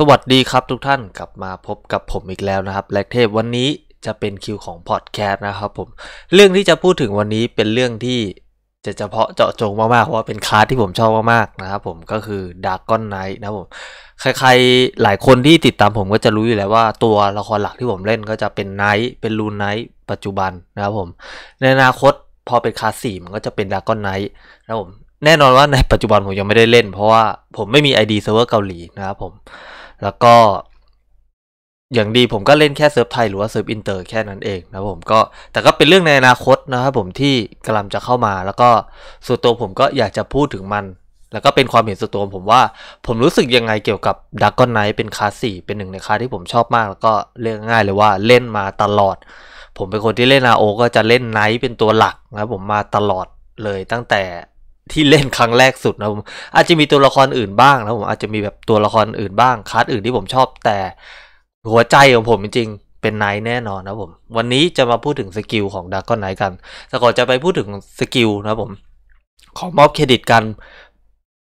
สวัสดีครับทุกท่านกลับมาพบกับผมอีกแล้วนะครับแลกเทพวันนี้จะเป็นคิวของพอดแคสต์นะครับ ผมเรื่องที่จะพูดถึงวันนี้เป็นเรื่องที่จะเฉพาะเจาะจงมากๆเพราะว่าเป็นคราสที่ผมชอบมากๆนะครับผมก็คือ d r ร์ o n Knight นะผมใครๆหลายคนที่ติดตามผมก็จะรู้อยู่แล้วว่าตัวละครหลักที่ผมเล่นก็จะเป็นไนท์เป็นลูนไนท์ปัจจุบันนะครับผมในอนาคตพอเป็นคราสสี่มันก็จะเป็นดาร์กอนไนท์นะผมแน่นอนว่าในปัจจุบันผมยังไม่ได้เล่น เพราะว่าผมไม่มี ID เซิร์ฟเวอร์เกาหลีนะครับผมแล้วก็ อย่างดีผมก็เล่นแค่เซิร์ฟไทยหรือว่าเซิร์ฟอินเตอร์แค่นั้นเองนะผมก็แต่ก็เป็นเรื่องในอนาคตนะครับผมที่กำลังจะเข้ามา แล้วก็ส่วนตัวผมก็อยากจะพูดถึงมัน แล้วก็เป็นความเห็นส่วนตัวผมว่า ผมรู้สึกยังไงเกี่ยวกับดักกอนไนท์เป็นคาสี่เป็นหนึ่งในคาที่ผมชอบมากแล้วก็เรื่องง่ายเลยว่าเล่นมาตลอด ผมเป็นคนที่เล่นอาโอก็จะเล่นไนท์เป็นตัวหลักนะครับผมมาตลอดเลยตั้งแต่ที่เล่นครั้งแรกสุดนะผมอาจจะมีตัวละครอื่นบ้าง นะผมอาจจะมีแบบตัวละครอื่นบ้างคัสอื่นที่ผมชอบแต่ หัวใจของผมจริงๆเป็นไนท์แน่นอนนะผม วันนี้จะมาพูดถึงสกิลของดาร์กอนไนท์กันแต่ก่อนจะไปพูดถึงสกิลนะผม ขอมอบเครดิตกัน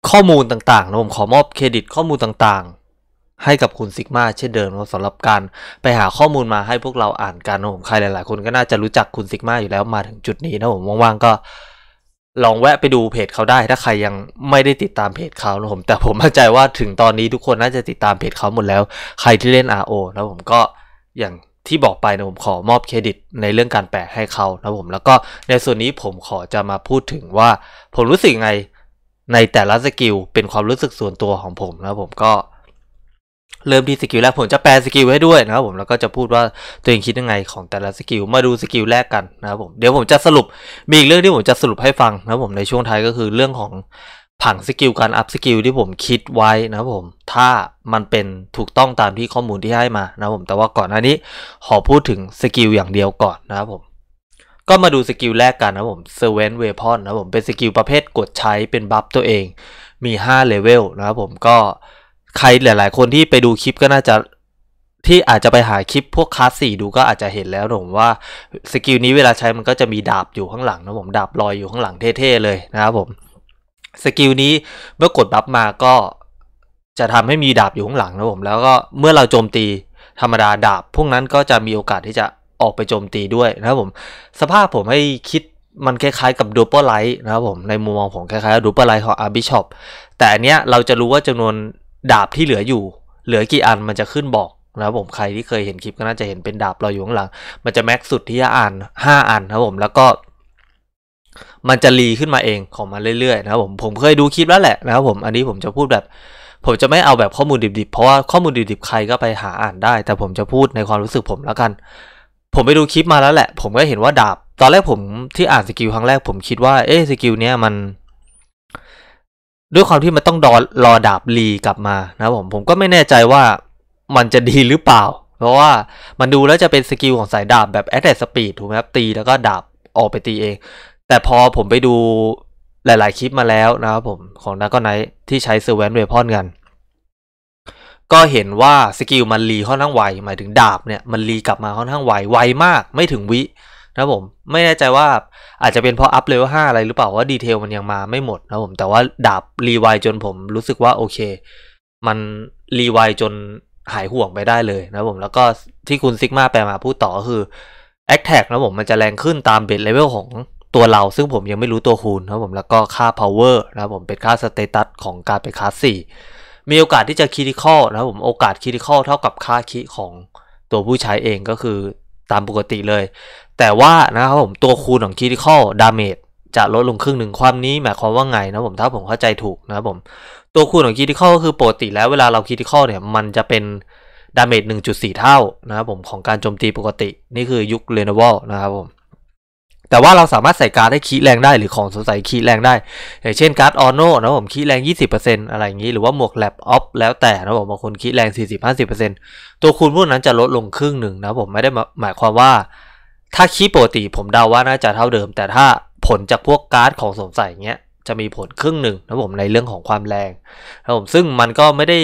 ข้อมูลต่างๆนะผมขอมอบเครดิตข้อมูลต่างๆ ให้กับคุณซิกมาเช่นเดิมสำหรับการไปหาข้อมูลมาให้พวกเราอ่านกันนะผมใครหลาย ๆคนก็น่าจะรู้จักคุณซิกมาอยู่แล้วมาถึงจุดนี้นะผมว่างๆก็ลองแวะไปดูเพจเขาได้ ถ้าใครยังไม่ได้ติดตามเพจเขานะผม แต่ผมมั่นใจว่าถึงตอนนี้ทุกคน น่าจะติดตามเพจเขาหมดแล้ว ใครที่เล่น RO แล้วผมก็อย่างที่บอกไปนะผมขอมอบเครดิต ในเรื่องการแปลให้เขานะผม แล้วก็ในส่วนนี้ผมขอจะมาพูดถึงว่าผมรู้สึกไงในแต่ละสกิลเป็นความรู้สึกส่วนตัวของผมนะผมก็เริ่มที่สกิลแรกผมจะแปลสกิลให้ด้วยนะครับผมแล้วก็จะพูดว่าตัวเองคิดยังไงของแต่ละสกิลมาดูสกิลแรกกันนะครับผมเดี๋ยวผมจะสรุป มีอีกเรื่องที่ผมจะสรุปให้ฟังนะ ครับผมในช่วงท้ายก็คือเรื่องของผังสกิลการอัพสกิลที่ผมคิดไว้นะครับผม ถ้ามันเป็นถูกต้องตามที่ข้อมูลที่ให้มานะครับผมแต่ว่าก่อนหน้านี้ขอพูดถึงสกิลอย่างเดียวก่อนนะครับผมก็มาดูสกิลแรกกันนะผมเซเว่นเวพอ p o n นะผมเป็นสกิลประเภทกดใช้เป็นบัฟตัวเองมี5เลเวลนะครับผมก็ใครหลายๆคนที่ไปดูคลิปก็น่าจะที่อาจจะไปหาคลิปพวกคลาสสี่ดูก็อาจจะเห็นแล้วผมว่า สกิลนี้เวลาใช้มันก็จะมีดาบอยู่ข้างหลังนะผมดาบลอยอยู่ข้างหลังเท่ๆเลยนะครับผมสกิลนี้เมื่อกดบัฟมาก็จะทำให้มีดาบอยู่ข้างหลังนะผมแล้วก็เมื่อเราโจมตีธรรมดาดาบพวกนั้นก็จะมีโอกาสที่จะออกไปโจมตีด้วยนะครับผม สภาพผมให้คิดมันคล้ายๆ กับดูเปอร์ไลท์นะครับผมในมุมมองผมคล้ายๆดูเปอร์ไลท์ของอาร์บิชอปแต่อันเนี้ยเราจะรู้ว่าจำนวนดาบที่เหลืออยู่ เหลือกี่อันมันจะขึ้นบอกนะครับผมใครที่เคยเห็นคลิปก็น่าจะเห็นเป็นดาบลอยอยู่ข้างหลัง มันจะแม็กสุดที่จะอ่าน 5 อันนะครับผมแล้วก็ มันจะรีขึ้นมาเองของมันเรื่อย ๆ นะครับผมผมเคยดูคลิปแล้วแหละ นะครับผมอันนี้ผมจะพูดแบบ ผมจะไม่เอาแบบข้อมูลดิบๆเพราะว่าข้อมูลดิบๆใครก็ไปหาอ่านได้ แต่ผมจะพูดในความรู้สึกผมแล้วกัน ผมไปดูคลิปมาแล้วแหละผมก็เห็นว่าดาบตอนแรกผมที่อ่านสกิลครั้งแรก ผมคิดว่าเอ๊สกิลเนี้ยมันด้วยความที่มันต้องรอรอดาบลีกลับมานะผมผมก็ไม่แน่ใจว่ามันจะดีหรือเปล่า เพราะว่ามันดูแล้วจะเป็นสกิลของสายดาบแบบแอตแทสปีดถูกไหมครับ ตีแล้วก็ดาบออกไปตีเอง แต่พอผมไปดูหลายๆคลิปมาแล้วนะครับผม ของนักก็ไนที่ใช้เซเวนเวพอนกันก็เห็นว่าสกิลมันรีค่อนข้างไว หมายถึงดาบเนี่ย มันรีกลับมาค่อนข้างไวไวมากไม่ถึงวินะผมไม่แน่ใจว่าอาจจะเป็นเพราะอัพเลเวลาอะไรหรือเปล่าว่าดีเทลมันยังมาไม่หมดนะผมแต่ว่าดาบรีไวจนผมรู้สึกว่าโอเค มันรีไวจนหายห่วงไปได้เลยนะผมแล้วก็ที่คุณซิกมาแปลมาพูดต่อคือแอคแท็กนะผมมันจะแรงขึ้นตามเบสเลเวลของตัวเราซึ่งผมยังไม่รู้ตัวคูณนะผมแล้วก็ค่า power นะผมเป็นค่าสเตตัสของการไปคลาสสี่มีโอกาสที่จะคิดิคอลนะผมโอกาสคิดิคอลเท่ากับค่าคิของตัวผู้ใช้เองก็คือตามปกติเลย แต่ว่านะครับผม ตัวคูณของค r i t i c คอ d a m a ม e จะลดลงครึ่งหนึ่งความนี้หมายความว่าไงนะผมถ้าผมเข้าใจถูกนะครับผม ตัวคูณของ c r i t ิคอลก็คือปกติแล้วเวลาเรา c r i t ิคอลเนี่ยมันจะเป็นดาเมจ1.4 เท่านะครับผมของการโจมตีปกติ นี่คือยุคเรนวอลนะครับผมแต่ว่าเราสามารถใส่การ์ดให้คีแรงได้หรือของสงสัยคีแรง ได้อย่างเช่นการ์ดออโน่นะผมคีแรง 20%อะไรอย่างนี้หรือว่าหมวกแลบออฟแล้วแต่นะผมบางคนคีแรง40-50%ตัวคูณพวกนั้นจะลดลงครึ่งหนึ่งนะผมไม่ได้หมายความว่า ถ้าคีปกติผมเดาว่าน่าจะเท่าเดิม แต่ถ้าผลจากพวกการ์ดของสงสัยเงี้ยจะมีผลครึ่งหนึ่งนะผมในเรื่องของความแรงนะผมซึ่งมันก็ไม่ได้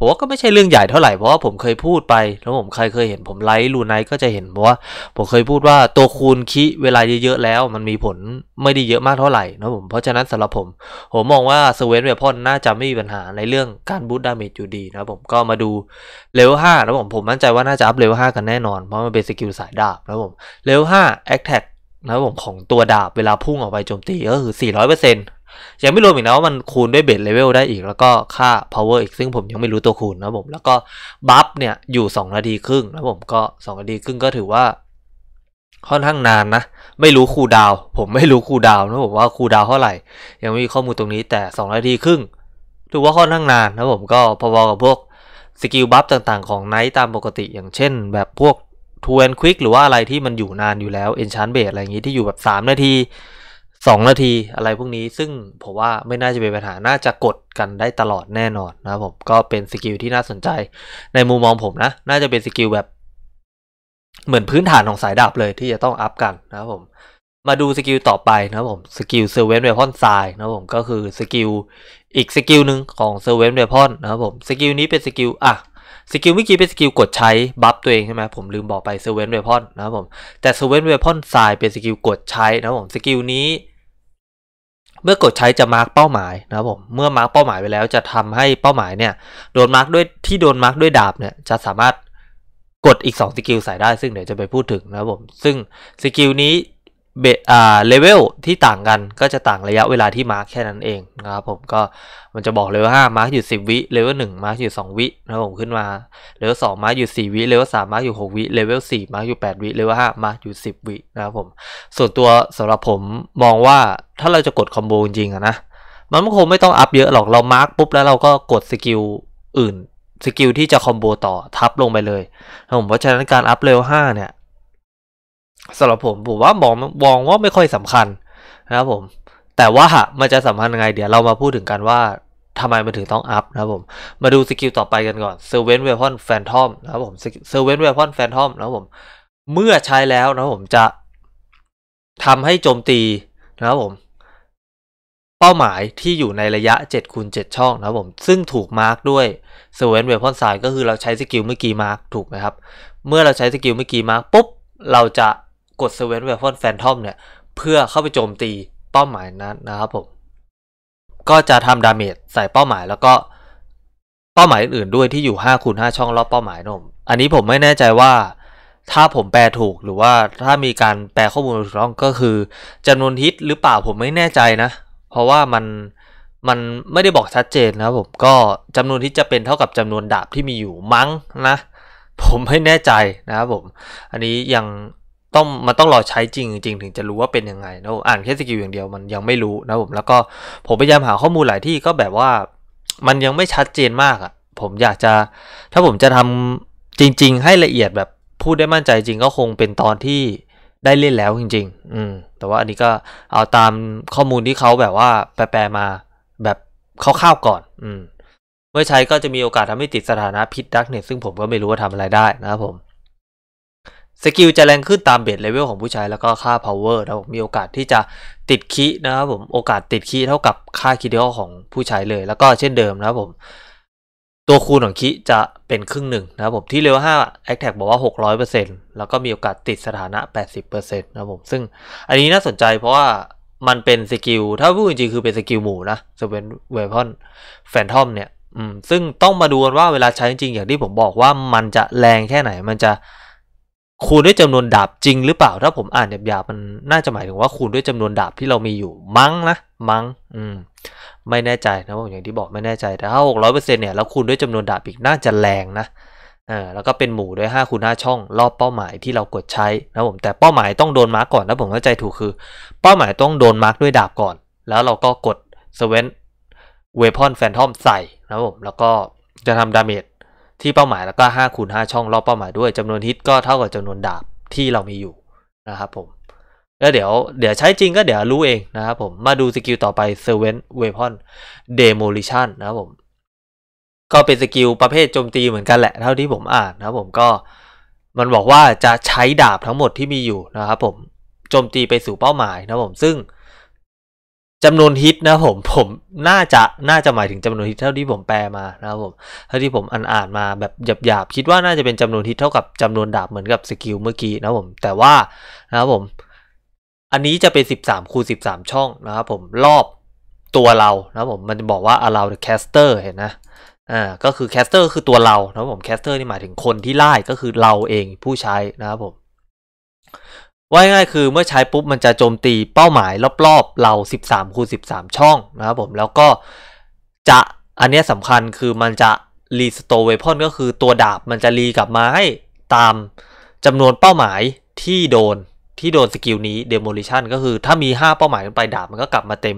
ผมว่าก็ไม่ใช่เรื่องใหญ่เท่าไหร่เพราะว่าผมเคยพูดไป แล้วผมใครเคยเห็นผมไลค์ลูไนก็จะเห็นว่าผมเคยพูดว่าตัวคูณคิเวลาเยอะๆแล้ว มันมีผลไม่ได้เยอะมากเท่าไหร่นะผมเพราะฉะนั้นสำหรับผมผมมองว่าสเวนเวพอนน่าจะไม่มีปัญหาในเรื่องการบูตดาเมจอยู่ดีนะผมก็มาดูเลเวลห้านะผมผมมั่นใจว่าน่าจะอัพเลเวลห้ากันแน่นอนเพราะมันเป็นสกิลสายดาบนะผมเลเวลห้าแอคแท็กนะผมของตัวดาบเวลาพุ่งออกไปโจมตีก็คือ400%นยังไม่รวมอีกนะว่ามันคูณด้วยเบสเลเวลได้อีกแล้วก็ค่า power อีกซึ่งผมยังไม่รู้ตัวคูณนะผม แล้วก็บัฟเนี่ยอยู่2 นาทีครึ่งนะผมก็2นาทีครึ่งก็ถือว่าค่อนข้างนานนะ ไม่รู้คูดาวผมไม่รู้คูดาวนะผมว่าคูดาวเท่าไหร่ ยังไม่มีข้อมูลตรงนี้แต่2นาทีครึ่งถือว่าค่อนข้างนานนะผมก็พอๆกับพวกสกิลบัฟต่างๆของไนท์ตามปกติอย่างเช่น แบบพวกทูอนควิกหรือว่าอะไรที่มันอยู่นานอยู่แล้วเอนชานเบดอะไรอย่างนี้ที่อยู่แบบ3นาทีสองนาทีอะไรพวกนี้ซึ่งผมว่าไม่น่าจะเป็นปัญหา น่าจะกดกันได้ตลอดแน่นอนนะครับผม ก็เป็นสกิลที่น่าสนใจในมุมมองผมนะ น่าจะเป็นสกิลแบบเหมือนพื้นฐานของสายดาบเลยที่จะต้องอัพกันนะครับผม มาดูสกิลต่อไปนะครับผม สกิลเซเว่นเวพอนทรายนะผม ก็คือสกิลอีกสกิลหนึ่งของเซเว่นเวพอนนะครับผม สกิลนี้เป็นสกิลอ่ะสกิลเมื่อกี้เป็นสกิลกดใช้ บัฟตัวเองใช่ไหมผมลืมบอกไปเซเว่นเวพอนนะครับผม แต่เซเว่นเวพอนทรายเป็นสกิลกดใช้นะครับผม สกิลนี้เมื่อกดใช้จะมาร์กเป้าหมายนะครับผมเมื่อมาร์กเป้าหมายไปแล้วจะทำให้เป้าหมายเนี่ยโดนมาร์กด้วยที่โดนมาร์กด้วยดาบเนี่ย จะสามารถกดอีก2สกิลใส่ได้ซึ่งเดี๋ยวจะไปพูดถึงนะครับผมซึ่งสกิลนี้เบอ่าเลเวลที่ต่างกันก็จะต่างระยะเวลาที่มาร์กแค่นั้นเองนะครับผมก็มันจะบอกเลเวลห้ามาร์กอยู่สิบวิเลเวลหนึ่งมาร์กอยู่สองวินะครับผมขึ้นมาเลเวลสองมาร์กอยู่สี่วิเลเวลสามมาร์กอยู่หกวิเลเวลสี่มาร์กอยู่แปดวิเลเวลห้ามาร์กอยู่สิบวินะครับผมส่วนตัวสำหรับผมมองว่าถ้าเราจะกดคอมโบจริงๆอะนะ มันคงไม่ต้องอัพเยอะหรอกเรามาร์กปุ๊บแล้วเราก็กดสกิลอื่นสกิลที่จะคอมโบต่อทับลงไปเลยครับผมเพราะฉะนั้นการอัพเลเวลห้าเนี่ยสำหรับผมผมว่ามองมองว่าไม่ค่อยสำคัญนะครับผม แต่ว่า มันจะสำคัญยังไงเดี๋ยวเรามาพูดถึงกันว่าทำไมมันถึงต้องอัพนะครับผม มาดูสกิลต่อไปกันก่อนเซอร์เวนเวพอนแฟนทอมนะครับผมเซอร์เวนเวพอนแฟนทอมนะครับผม เมื่อใช้แล้วนะครับผมจะทำให้โจมตีนะครับผม เป้าหมายที่อยู่ในระยะ7คูณ7ช่องนะครับผม ซึ่งถูกมาร์กด้วยเซอร์เวนเวพอนสายก็คือเราใช้สกิลเมื่อกี้มาร์กถูกไหมครับเมื่อเราใช้สกิลเมื่อกี้มาร์กปุ๊บเราจะกดเ s w e n w e a p ฟอนแฟนทอมเนี่ย เพื่อเข้าไปโจมตีเป้าหมายนั้นนะครับผม ก็จะทำดาเมจใส่เป้าหมายแล้วก็เป้าหมายอื่นๆด้วยที่อยู่ 5คูณ5 ช่องรอบเป้าหมายนมอันนี้ผมไม่แน่ใจว่า ถ้าผมแปลถูกหรือว่าถ้ามีการแปลข้อมูลถูกต้องก็คือจำนวนฮิตหรือเปล่าผมไม่แน่ใจนะ เพราะว่ามัน มันไม่ได้บอกชัดเจนนะผมก็จำนวนที่จะเป็นเท่ากับจำนวนดาบที่มีอยู่มั้งนะผมไม่แน่ใจนะครับผมอันนี้ยังต้องมันต้องรอใช้จริงจริงถึงจะรู้ว่าเป็นยังไงนะอ่านแค่สกิลอย่างเดียวมันยังไม่รู้นะผมแล้วก็ผมพยายามหาข้อมูลหลายที่ก็แบบว่า มันยังไม่ชัดเจนมากอะ่ะผมอยากจะ ถ้าผมจะทำจริงๆ ให้ละเอียดแบบ พูดได้มั่นใจจริงก็คงเป็นตอนที่ได้เล่นแล้วจริง ๆ อืม แต่ว่าอันนี้ก็เอาตามข้อมูลที่เขาแบบว่าแปลมาแบบคร่าวๆก่อน อืมเมื่อใช้ก็จะมีโอกาสทำให้ติดสถานะพิษดักเนี่ยซึ่งผมก็ไม่รู้ว่าทำอะไรได้นะครับผมสกิลจะแรงขึ้นตามเบสเลเวลของผู้ใช้แล้วก็ค่า power นะผมมีโอกาสที่จะติดคีนะครับผมโอกาสติดคีเท่ากับค่าคีเดียของผู้ใช้เลย แล้วก็เช่นเดิมนะครับผม ตัวคูณของคีจะเป็นครึ่งหนึ่งนะครับผม ที่เลเวล5 a c t a c บอกว่า 600%แล้วก็มีโอกาสติดสถานะ 80%นะครับผม ซึ่งอันนี้น่าสนใจเพราะว่ามันเป็นสกิลถ้าพูดจริงๆคือเป็นสกิลหมู่นะสเ็นเวฟอนแฟนทอมเนี่ยซึ่งต้องมาดูว่าเวลาใช้จริงอย่างที่ผมบอกว่ามันจะแรงแค่ไหนมันจะคูณด้วยจำนวนดาบจริงหรือเปล่าถ้าผมอ่านหยาบๆมันน่าจะหมายถึงว่าคูณด้วยจำนวนดาบที่เรามีอยู่มั้งนะ มั้งอืมไม่แน่ใจนะผมอย่างที่บอกไม่แน่ใจแต่ถ้าหกร้อยเปอร์เซ็นต์เนี่ยแล้วคูณด้วยจำนวนดาบอีกน่าจะแรงนะเออแล้วก็เป็นหมู่ด้วยห้าคูณห้าช่องรอบเป้าหมายที่เรากดใช้นะผมแต่เป้าหมายต้องโดนมาร์กก่อนนะผมเข้าใจถูกคือ เป้าหมายต้องโดนมาร์กด้วยดาบก่อน แล้วเราก็กดสเวนเวพอนแฟนทอมใส่นะผมแล้วก็จะทำดาเมจที่เป้าหมายแล้วก็ 5คูณ5 ช่องรอบเป้าหมายด้วยจำนวนฮิตก็เท่ากับจำนวนดาบที่เรามีอยู่นะครับผมแล้วเดี๋ยวเดี๋ยวใช้จริงก็เดี๋ยวรู้เองนะครับผมมาดูสกิลต่อไปเซเว่นเวพอนเดโมลิชันนะครับผมก็เป็นสกิลประเภทโจมตีเหมือนกันแหละเท่าที่ผมอ่านนะครับผมก็ มันบอกว่าจะใช้ดาบทั้งหมดที่มีอยู่นะครับผมโจมตีไปสู่เป้าหมายนะครับผมซึ่งจำนวนฮิตนะผมผมน่าจะน่าจะหมายถึงจำนวนฮิตเท่าที่ผมแปลมานะครับผมเท่าที่ผมอ่านอ่านมาแบบหยาบๆ คิดว่าน่าจะเป็นจำนวนฮิตเท่ากับจำนวนดาบเหมือนกับสกิลเมื่อกี้นะผมแต่ว่านะครับผมอันนี้จะเป็น 13 คูณ13 ช่องนะครับผมรอบตัวเรานะผมมันจะบอกว่า allow the caster เห็นนะอ่าก็คือ caster คือตัวเรานะผม caster นี่หมายถึงคนที่ไล่ก็คือเราเองผู้ใช้นะครับผมว่าง่ายคือเมื่อใช้ปุ๊บมันจะโจมตีเป้าหมายรอบๆ เรา 13 คูณ13 ช่องนะครับผมแล้วก็จะอันนี้สำคัญคือมันจะรีสโตเวพอนก็คือตัวดาบมันจะรีกลับมาให้ตามจำนวนเป้าหมายที่โดนที่โดนสกิลนี้เดโมลิชันก็คือถ้ามี 5 เป้าหมายขึ้นไปดาบมันก็กลับมาเต็ม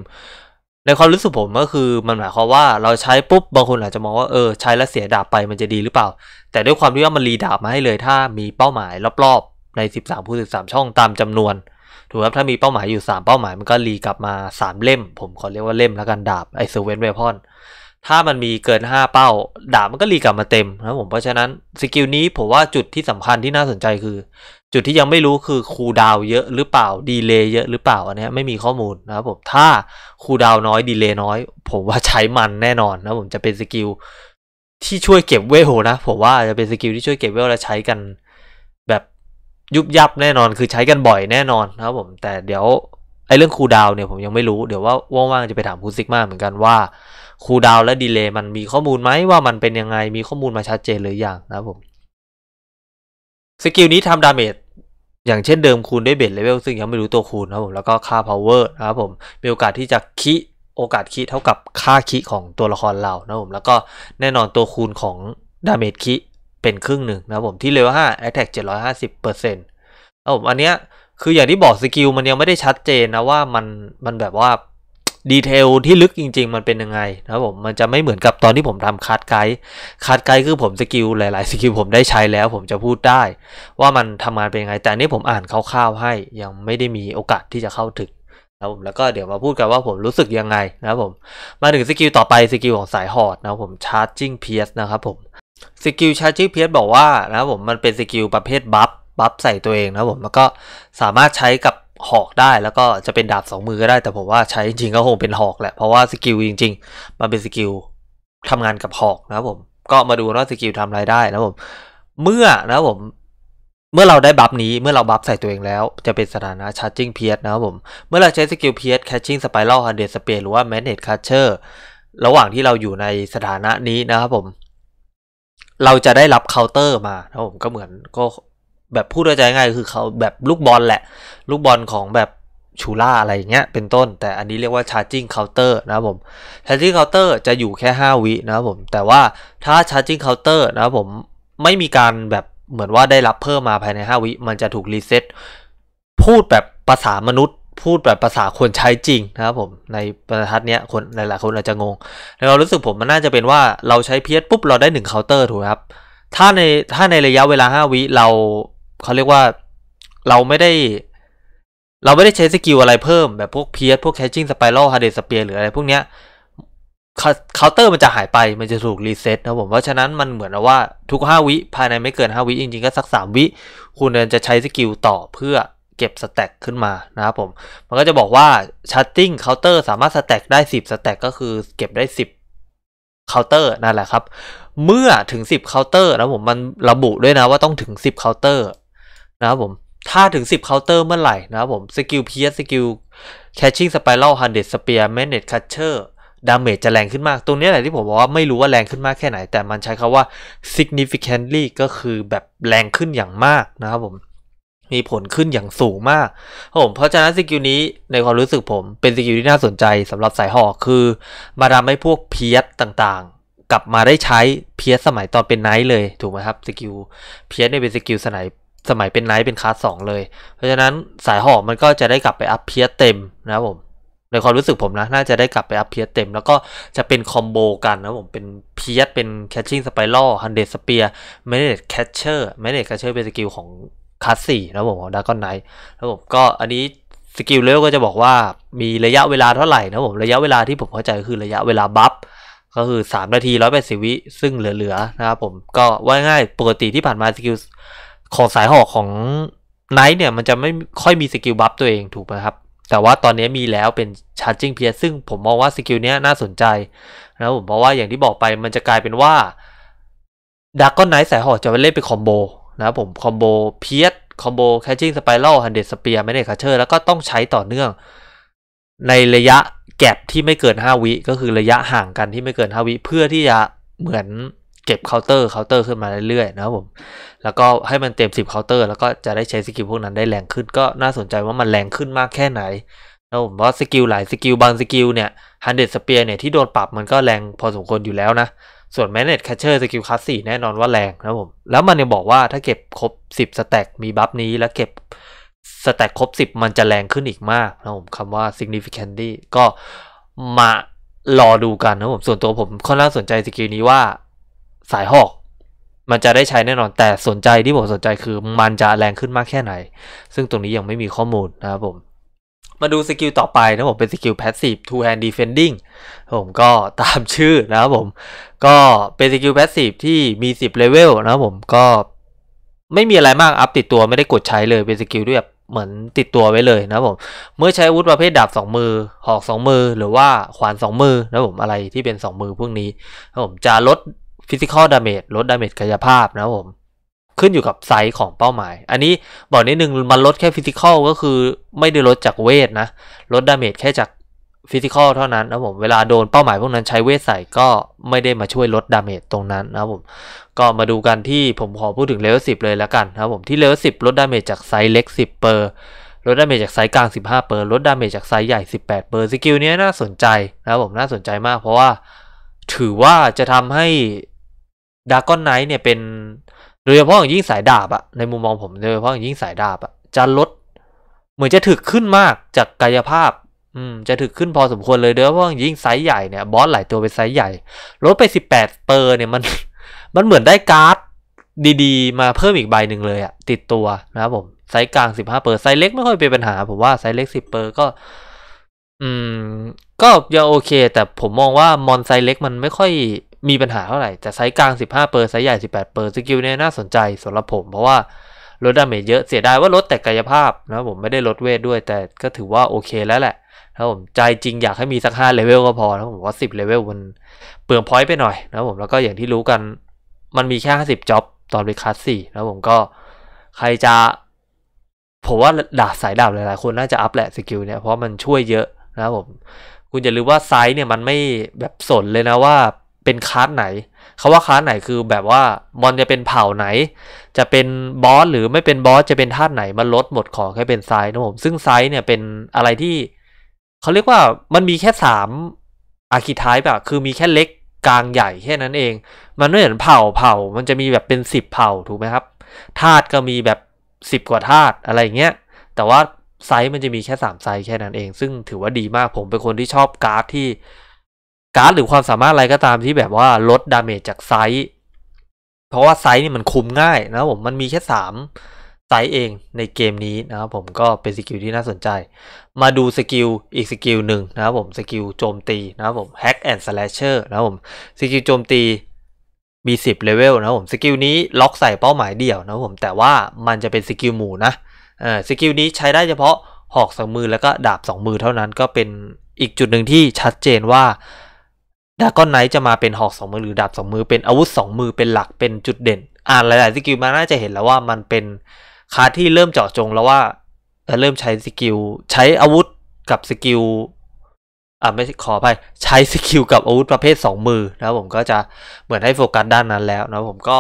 ในความรู้สึกผมก็คือมันหมายความว่าเราใช้ปุ๊บบางคนอาจจะมองว่าเออใช้แล้วเสียดาบไปมันจะดีหรือเปล่า แต่ด้วยความที่ว่ามันรีดาบมาให้เลยถ้ามีเป้าหมายรอบใน 13 ผู้13ช่องตามจำนวนถูกครับถ้า มีเป้าหมายอยู่ 3 เป้าหมายมันก็รีกลับมา 3 เล่ม ผม ขอ เรียกว่าเล่มแล้ว กัน ดาบไอเซเวนเวพอนถ้ามันมีเกิน 5 เป้า ดาบ มัน ก็รีกลับมา เต็มนะผมเพราะฉะนั้น สกิล นี้ ผม ว่าจุดที่สำคัญที่น่าสนใจคือ จุดที่ยังไม่รู้คือคูดาวเยอะหรือเปล่าดีเลย์เยอะหรือเปล่าอันนี้ไม่มีข้อมูลนะครับผมถ้าคูดาวน้อยดีเลย์น้อย ผมว่าใช้มันแน่นอนนะผมจะเป็นสกิลที่ช่วยเก็บเวลนะผมว่าจะเป็นสกิลที่ช่วยเก็บเวลและใช้กันยุบยับแน่นอนคือใช้กันบ่อยแน่นอนนะครับผม แต่เดี๋ยว ไอ้เรื่องคูดาวเนี่ยผมยังไม่รู้เดี๋ยวว่าว่างๆจะไปถามคุณซิกมาเหมือนกันว่าคูดาวและดีเลย์มันมีข้อมูลไหมว่ามันเป็นยังไงมีข้อมูลมาชัดเจนหรือยังนะครับผมสกิลนี้ทำดาเมจอย่างเช่นเดิมคูณด้วยเบสเลเวลซึ่งยังไม่รู้ตัวคูณนะครับผมแล้วก็ค่าเวอร์นะครับผมมีโอกาสที่จะคิโอกาสคิเท่ากับค่าคิของตัวละครเรานะครับผมแล้วก็แน่นอนตัวคูณของดาเมจคิเป็นครึ่งหนึ่งนะผม ที่เลเวล5 Attack 750%แร้บผมอันเนี้ยคืออย่างที่บอกสกิลมันยังไม่ได้ชัดเจนนะว่ามันมันแบบว่าดีเทลที่ลึกจริง ๆ มันเป็นยังไงนะผม มันจะไม่เหมือนกับตอนที่ผมทำคัดไกด์คัดไกด์คือผมสกิลหลายๆสกิลผมได้ใช้แล้ว ผมจะพูดได้ว่ามันทำงานเป็นยังไง แต่นี้ผมอ่านคร่าว ๆให้ยังไม่ได้มีโอกาสที่จะเข้าถึงนะผมแล้วก็เดี๋ยวมาพูดกันว่าผมรู้สึกยังไงนะผมมาถึงสกิลต่อไปสกิลของสายฮอดนะผมชาร์จจิ้งเพียสนะครับผมสกิลชาร์จิ้งเพียสบอกว่า นะครับผมมันเป็นสกิลประเภทบัฟบัฟใส่ตัวเองนะผมแล้วก็สามารถใช้กับหอกได้แล้วก็จะเป็นดาบสองมือก็ได้ แต่ผมว่าใช้จริงก็คงเป็นหอกแหละเพราะว่าสกิลจริง ๆมันเป็นสกิลทำงานกับหอกนะครับผม ก็มาดูว่าสกิลทำอะไรได้นะผม เมื่อนะผม เมื่อเราได้บัฟนี้เมื่อเราบัฟใส่ตัวเองแล้ว จะเป็นสถานะชาร์จิ้งเพียสนะครับผม เมื่อเราใช้สกิลเพียสแคชชิ่งสไปรัลฮันเดสเปียหรือว่าแมเนจคัชเชอร์ระหว่างที่เราอยู่ในสถานะนี้นะครับผมเราจะได้รับเคาน์เตอร์มานะผมก็เหมือนก็แบบพูดใจง่ายคือเขาแบบลูกบอลแหละลูกบอลของแบบชูล่าอะไรเงี้ยเป็นต้น แต่อันนี้เรียกว่าช์จิ่งเคาน์เตอร์นะครับผม์จิ่งเคาน์เตอร์จะอยู่แค่ 5 วินะครับผม แต่ว่าถ้าช์จิ่งเคาน์เตอร์นะครับผมไม่มีการแบบเหมือนว่าได้รับเพิ่มมาภายใน 5 วิมันจะถูกรีเซ็ตพูดแบบภาษามนุษย์พูดแบบภาษาคนใช้จริงนะครับผมในบรรทัดเนี้ยคนหลายๆคนอาจจะงงแล้วเรารู้สึกผม มันน่าจะเป็นว่าเราใช้เพียสปุ๊บ เราได้1เคาน์เตอร์ถูกครับถ้าในถ้าในระยะเวลา 5 วิ เราเขาเรียกว่าเราไม่ได้เราไม่ได้ใช้สกิลอะไรเพิ่ม แบบพวกเพียสพวกแคชชิ่งสไปรัลฮาร์เดสเปียร์หรืออะไรพวกเนี้ยเคาน์เตอร์มันจะหายไปมันจะถูกรีเซ็ตนะผมเพราะฉะนั้นมันเหมือนว่าทุก5วิภายในไม่เกิน 5 วิจริง ๆ ก็สัก3วิคุณจะใช้สกิลต่อเพื่อเก็บสแต็กขึ้นมานะครับผม มันก็จะบอกว่าชาร์ตติ้งเคาน์เตอร์สามารถสแต็กได้ 10 สแต็กก็คือเก็บได้ 10เคาน์เตอร์นั่นแหละครับ เมื่อถึง 10เคาน์เตอร์นะผมมันระบุด้วยนะว่าต้องถึง 10เคาน์เตอร์นะครับผม ถ้าถึง 10เคาน์เตอร์เมื่อไหร่นะครับผมสกิลเพียสสกิลแคชชิ่งสไปรัลฮันเดดสเปียร์แมเนจคัตเชอร์ดาเมจจะแรงขึ้นมาก ตรงนี้แหละที่ผมบอกว่าไม่รู้ว่าแรงขึ้นมากแค่ไหน แต่มันใช้คาว่า significantly ก็คือแบบแรงขึ้นอย่างมากนะครับผมมีผลขึ้นอย่างสูงมากผม เพราะฉะนั้นสกิลนี้ในความรู้สึกผมเป็นสกิลที่น่าสนใจสำหรับสายหอกคือมาทำให้พวกเพียสต่าง ๆ กลับมาได้ใช้เพียสสมัยตอนเป็นไนท์เลยถูกไหมครับสกิลเพียสเนี่ยเป็นสกิลสมัยสมัยเป็นไนท์เป็นคลาสสองเลย เพราะฉะนั้นสายหอกมันก็จะได้กลับไปอัพเพียสเต็มนะครับผมในความรู้สึกผมนะน่าจะได้กลับไปอัพเพียสเต็ม แล้วก็จะเป็นคอมโบกันนะผมเป็นเพียสเป็นแคชชิ่งสไปรัลฮันเดสเปียร์แมเนจแคชเชอร์แมเนจแคชเชอร์เป็นสกิลของคลาสสี่นะผมของดากอนไนท์นะผมก็อันนี้สกิลเลเวลก็จะบอกว่ามีระยะเวลาเท่าไหร่นะผม ระยะเวลาที่ผมเข้าใจคือระยะเวลาบัฟก็คือ 3 นาทีร้อยแปดสิบวิซึ่งเหลือๆ นะครับผมก็ว่าง่ายปกติที่ผ่านมาสกิลของสายหอกของไนท์เนี่ยมันจะไม่ค่อยมีสกิลบัฟตัวเองถูกไหมครับแต่ว่าตอนนี้มีแล้วเป็นชาร์จิ่งเพียซึ่งผมมองว่าสกิลนี้น่าสนใจ นะผมเพราะว่าอย่างที่บอกไปมันจะกลายเป็นว่าดักก้อนไนท์สายหอกจะไปเล่นเป็นคอมโบนะครับผมคอมโบเพียสคอมโบแคชชิ่งสไปรัลฮันเดดสเปียร์ไม่ได้คาเชอร์แล้วก็ต้องใช้ต่อเนื่อง ในระยะแก็บที่ไม่เกิน 5วิก็คือระยะห่างกันที่ไม่เกิน 5วิเพื่อที่จะเหมือนเก็บเคาน์เตอร์เคาน์เตอร์ขึ้นมาเรื่อยๆนะครับผม แล้วก็ให้มันเต็ม 10เคาน์เตอร์ แล้วก็จะได้ใช้สกิลพวกนั้นได้แรงขึ้นก็น่าสนใจว่ามันแรงขึ้นมากแค่ไหนนะผมเพราะสกิลหลายสกิลบางสกิลเนี่ยฮันเดดสเปียร์เนี่ยที่โดนปรับมันก็แรงพอสมควรอยู่แล้วนะส่วน Manage Catcher สกิลคัสสี่แน่นอนว่าแรงนะผม แล้วมันยังบอกว่าถ้าเก็บครบ 10สแต็กมีบัฟนี้ แล้วเก็บส t ต็ k ครบ 10 มันจะแรงขึ้นอีกมากนะผมคำว่า significantly ก็มารอดูกันนะผม ส่วนตัวผมค่อนข้างสนใจสกิลนี้ว่า สายหอก มันจะได้ใช้แน่นอนแต่สนใจที่ผมสนใจคือมันจะแรงขึ้นมากแค่ไหน ซึ่งตรงนี้ยังไม่มีข้อมูลนะครับผมมาดูสกิลต่อไปนะผมเป็นสกิล passive two hand defending ผมก็ตามชื่อนะครับผม ก็เป็นสกิล passive ที่มี 10เลเวลนะครับผมก็ไม่มีอะไรมาก อัพติดตัวไม่ได้กดใช้เลย เป็นสกิลที่แบบเหมือนติดตัวไว้เลยนะผม เมื่อใช้อาวุธประเภทดาบ2 มือหอก 2 มือหรือว่าขวาน 2 มือนะผมอะไรที่เป็น 2 มือพวกนี้นะผมจะลดฟิสิกอลดาเมจลดดาเมจกายภาพนะผมขึ้นอยู่กับไซส์ของเป้าหมาย อันนี้บอกนิดนึงมันลดแค่ฟิสิกอลก็คือไม่ได้ลดจากเวทนะ ลดดาเมจแค่จากฟิสิกอลเท่านั้นนะผมเวลาโดนเป้าหมายพวกนั้นใช้เวทใส่ ก็ไม่ได้มาช่วยลดดาเมจตรงนั้นนะผมก็มาดูกันที่ผมขอพูดถึงเลเวลสิเลยแล้วกันนะผมที่เลเวลสิลดดาเมจจากไซส์เล็ก 10 เปอร์ลดดาเมจจากไซส์กลาง 15เปอร์ลดดาเมจจากไซส์ใหญ่18เปอร์สกิลนี้น่าสนใจนะผมน่าสนใจมาก เพราะว่าถือว่าจะทำให้ดากอนไนท์เนี่ยเป็นโดยเฉพาะอย่างยิ่งสายดาบอะในมุมมองผมโดยเฉพาะอย่างยิ่งสายดาบอะจะลด เหมือนจะถึกขึ้นมากจากกายภาพอืมจะถึกขึ้นพอสมควรเลยโดยเฉพาะอย่างยิ่งไซส์ใหญ่เนี่ย บอสหลายตัวเป็นไซส์ใหญ่ ลดไปสิบแปดเปอร์เนี่ยมัน มันเหมือนได้การ์ด ดีๆ มาเพิ่มอีกใบหนึ่งเลยอะติดตัวนะครับผมไซส์กลางสิบห้าเปอร์ไซส์เล็กไม่ค่อยเป็นปัญหาผมว่าไซส์เล็กสิบเปอร์ก็ อืม ก็ยังโอเค แต่ผมมองว่ามอนไซส์เล็กมันไม่ค่อยมีปัญหาเท่าไหร่แต่ไซส์กลาง 15เปอร์ไซส์ใหญ่ 18เปอร์สกิลเนี่ยน่าสนใจสำหรับผมเพราะว่าลดดาเมจเยอะเสียดายว่าลดแต่กายภาพนะผมไม่ได้ลดเวทด้วย แต่ก็ถือว่าโอเคแล้วแหละนะผมใจจริงอยากให้มีสักห้าเลเวลก็พอนะผม ว่าสิบเลเวลมันเปลืองพอยต์ไปหน่อยนะผม แล้วก็อย่างที่รู้กัน มันมีแค่ห้าสิบจ็อบตอนไปคัสสี่นะผมก็ใครจะผมว่าดาบสายดาบหลายๆคนน่าจะอัพแหละสกิลเนี่ยเพราะมันช่วยเยอะนะผมคุณอย่าลืมว่าไซส์เนี่ยมันไม่แบบสนเลยนะว่าเป็นคาสไหนเขาว่าคาสไหนคือแบบว่ามอนจะเป็นเผ่าไหน จะเป็นบอสหรือไม่เป็นบอสจะเป็นธาตุไหน มันลดหมดขอแค่เป็นไซส์นะผมซึ่งไซส์เนี่ยเป็นอะไรที่เขาเรียกว่ามันมีแค่สามอาร์คิททยแบะคือมีแค่เล็กกลางใหญ่แค่นั้นเอง มันไม่เหมือนเผ่าเผ่า มันจะมีแบบเป็นสิบเผ่าถูกไหมครับธาตุก็มีแบบสิบกว่าธาตุอะไรเงี้ยแต่ว่าไซส์มันจะมีแค่สามไซส์แค่นั้นเอง ซึ่งถือว่าดีมากผมเป็นคนที่ชอบการ์ด ที่การ์ดหรือความสามารถอะไรก็ตามที่แบบว่าลดดาเมจจากไซส์ เพราะว่าไซส์นี่มันคุมง่ายนะผม มันมีแค่สามไซส์เองในเกมนี้นะครับผมก็เป็นสกิลที่น่าสนใจ มาดูสกิลอีกสกิลหนึ่งนะครับผม สกิลโจมตีนะครับผม hack and slasher นะครับผมสกิลโจมตีมี10เลเวลนะครับผม สกิลนี้ล็อกใส่เป้าหมายเดียวนะครับผม แต่ว่ามันจะเป็นสกิลหมู่นะเออสกิลนี้ใช้ได้เฉพาะหอกสองมือแล้วก็ดาบสองมือเท่านั้น ก็เป็นอีกจุดหนึ่งที่ชัดเจนว่าดาก้อนไนท์จะมาเป็นหอกสองมือหรือดาบสองมือเป็นอาวุธสองมือเป็นหลักเป็นจุดเด่น อ่านหลายๆสกิลมาน่าจะเห็นแล้วว่ามันเป็นคาที่เริ่มเจาะจงแล้วว่าเริ่มใช้สกิลใช้อาวุธกับสกิลอ่าไม่ขอไปยใช้สกิลกับอาวุธประเภท 2 มือนะผมก็จะเหมือนให้โฟกัสด้านนั้นแล้วนะผมก็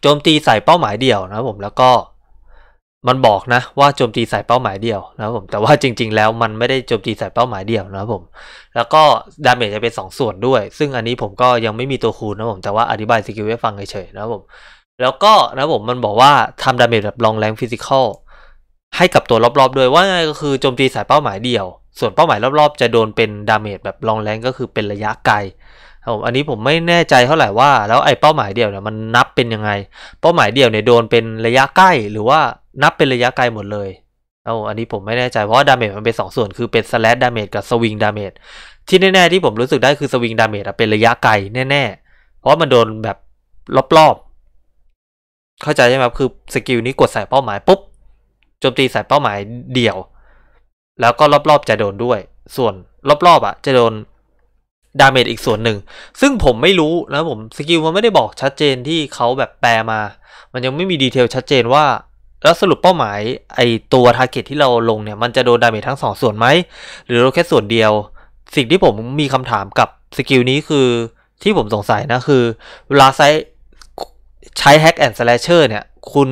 โจมตีใส่เป้าหมายเดี่ยวนะผมแล้วก็มันบอกนะว่าโจมตีสายเป้าหมายเดียวนะครับผม แต่ว่าจริง ๆ แล้วมันไม่ได้โจมตีสายเป้าหมายเดียวนะครับผม แล้วก็ดาเมจจะเป็น 2 ส่วนด้วย ซึ่งอันนี้ผมก็ยังไม่มีตัวคูณนะผม แต่ว่าอธิบายสกิลให้ฟังเฉยๆนะครับผม แล้วก็นะผมมันบอกว่าทำดาเมจแบบลองแรงฟิสิกอลให้กับตัวรอบๆด้วยว่าไงก็คือโจมตีสายเป้าหมายเดียว ส่วนเป้าหมายรอบๆ จะโดนเป็นดาเมจแบบลองแรงก็คือเป็นระยะไกลครับผม อันนี้ผมไม่แน่ใจเท่าไหร่ว่าแล้วไอ้เป้าหมายเดียวเนี่ยมันนับเป็นยังไง เป้าหมายเดียวเนี่ยโดนเป็นระยะใกล้หรือว่านับเป็นระยะไกลหมดเลย เอาอันนี้ผมไม่แน่ใจเพราะดาเมจมันเป็น2ส่วน คือเป็นสแลดดาเมจกับสวิงดาเมจ ที่แน่ๆที่ผมรู้สึกได้คือสวิงดาเมจเป็นระยะไกลแน่ ๆ เพราะมันโดนแบบรอบๆเข้าใจใช่ไหมครับคือสกิลนี้กดใส่เป้าหมายปุ๊บ โจมตีใส่เป้าหมายเดี่ยว แล้วก็รอบๆจะโดนด้วย ส่วนรอบๆอ่ะ จะโดนดาเมจอีกส่วนหนึ่ง ซึ่งผมไม่รู้นะผม สกิลมันไม่ได้บอกชัดเจนที่เขาแบบแปลมา มันยังไม่มีดีเทลชัดเจนว่าแล้วสรุปเป้าหมายไอตัวทาร์เก็ตที่เราลงเนี่ย มันจะโดนดาเมจทั้ง 2 ส่วนไหมหรือเราแค่ส่วนเดียว สิ่งที่ผมมีคำถามกับสกิลนี้คือที่ผมสงสัยนะคือ เวลาใช้ใช้แฮกแอนด์สแลชเชอร์เนี่ย คุณ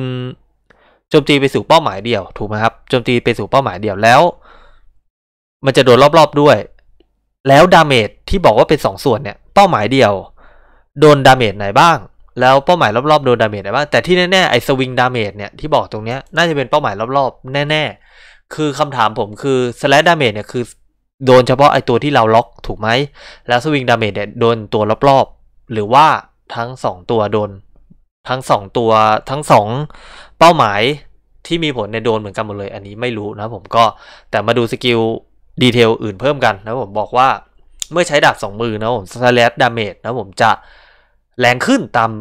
โจมตีไปสู่เป้าหมายเดียว ถูกไหมครับโจมตีไปสู่เป้าหมายเดียวแล้ว มันจะโดนรอบๆด้วย แล้วดาเมจที่บอกว่าเป็น 2 ส่วนเนี่ยเป้าหมายเดียว โดนดาเมจไหนบ้างแล้วเป้าหมายรอบๆโดนดาเมจได้บ้างแต่ที่แน่ๆไอ้สวิงดาเมจเนี่ยที่บอกตรงเนี้ยน่าจะเป็นเป้าหมายรอบๆ แน่ๆคือคำถามผมคือสแลดดาเมจเนี่ยคือโดนเฉพาะไอ้ตัวที่เราล็อกถูกไหมแล้วสวิงดาเมจเนี่ยโดนตัวรอบ ๆ หรือว่าทั้ง 2 ตัวโดนทั้ง2ตัวทั้ง2 เป้าหมายที่มีผลในโดนเหมือนกันหมดเลยอันนี้ไม่รู้นะผมก็แต่มาดูสกิลดีเทลอื่นเพิ่มกันนะผมบอกว่าเมื่อใช้ดาบ2มือนะผมสแลดดาเมจนะผมจะแรงขึ้นตาม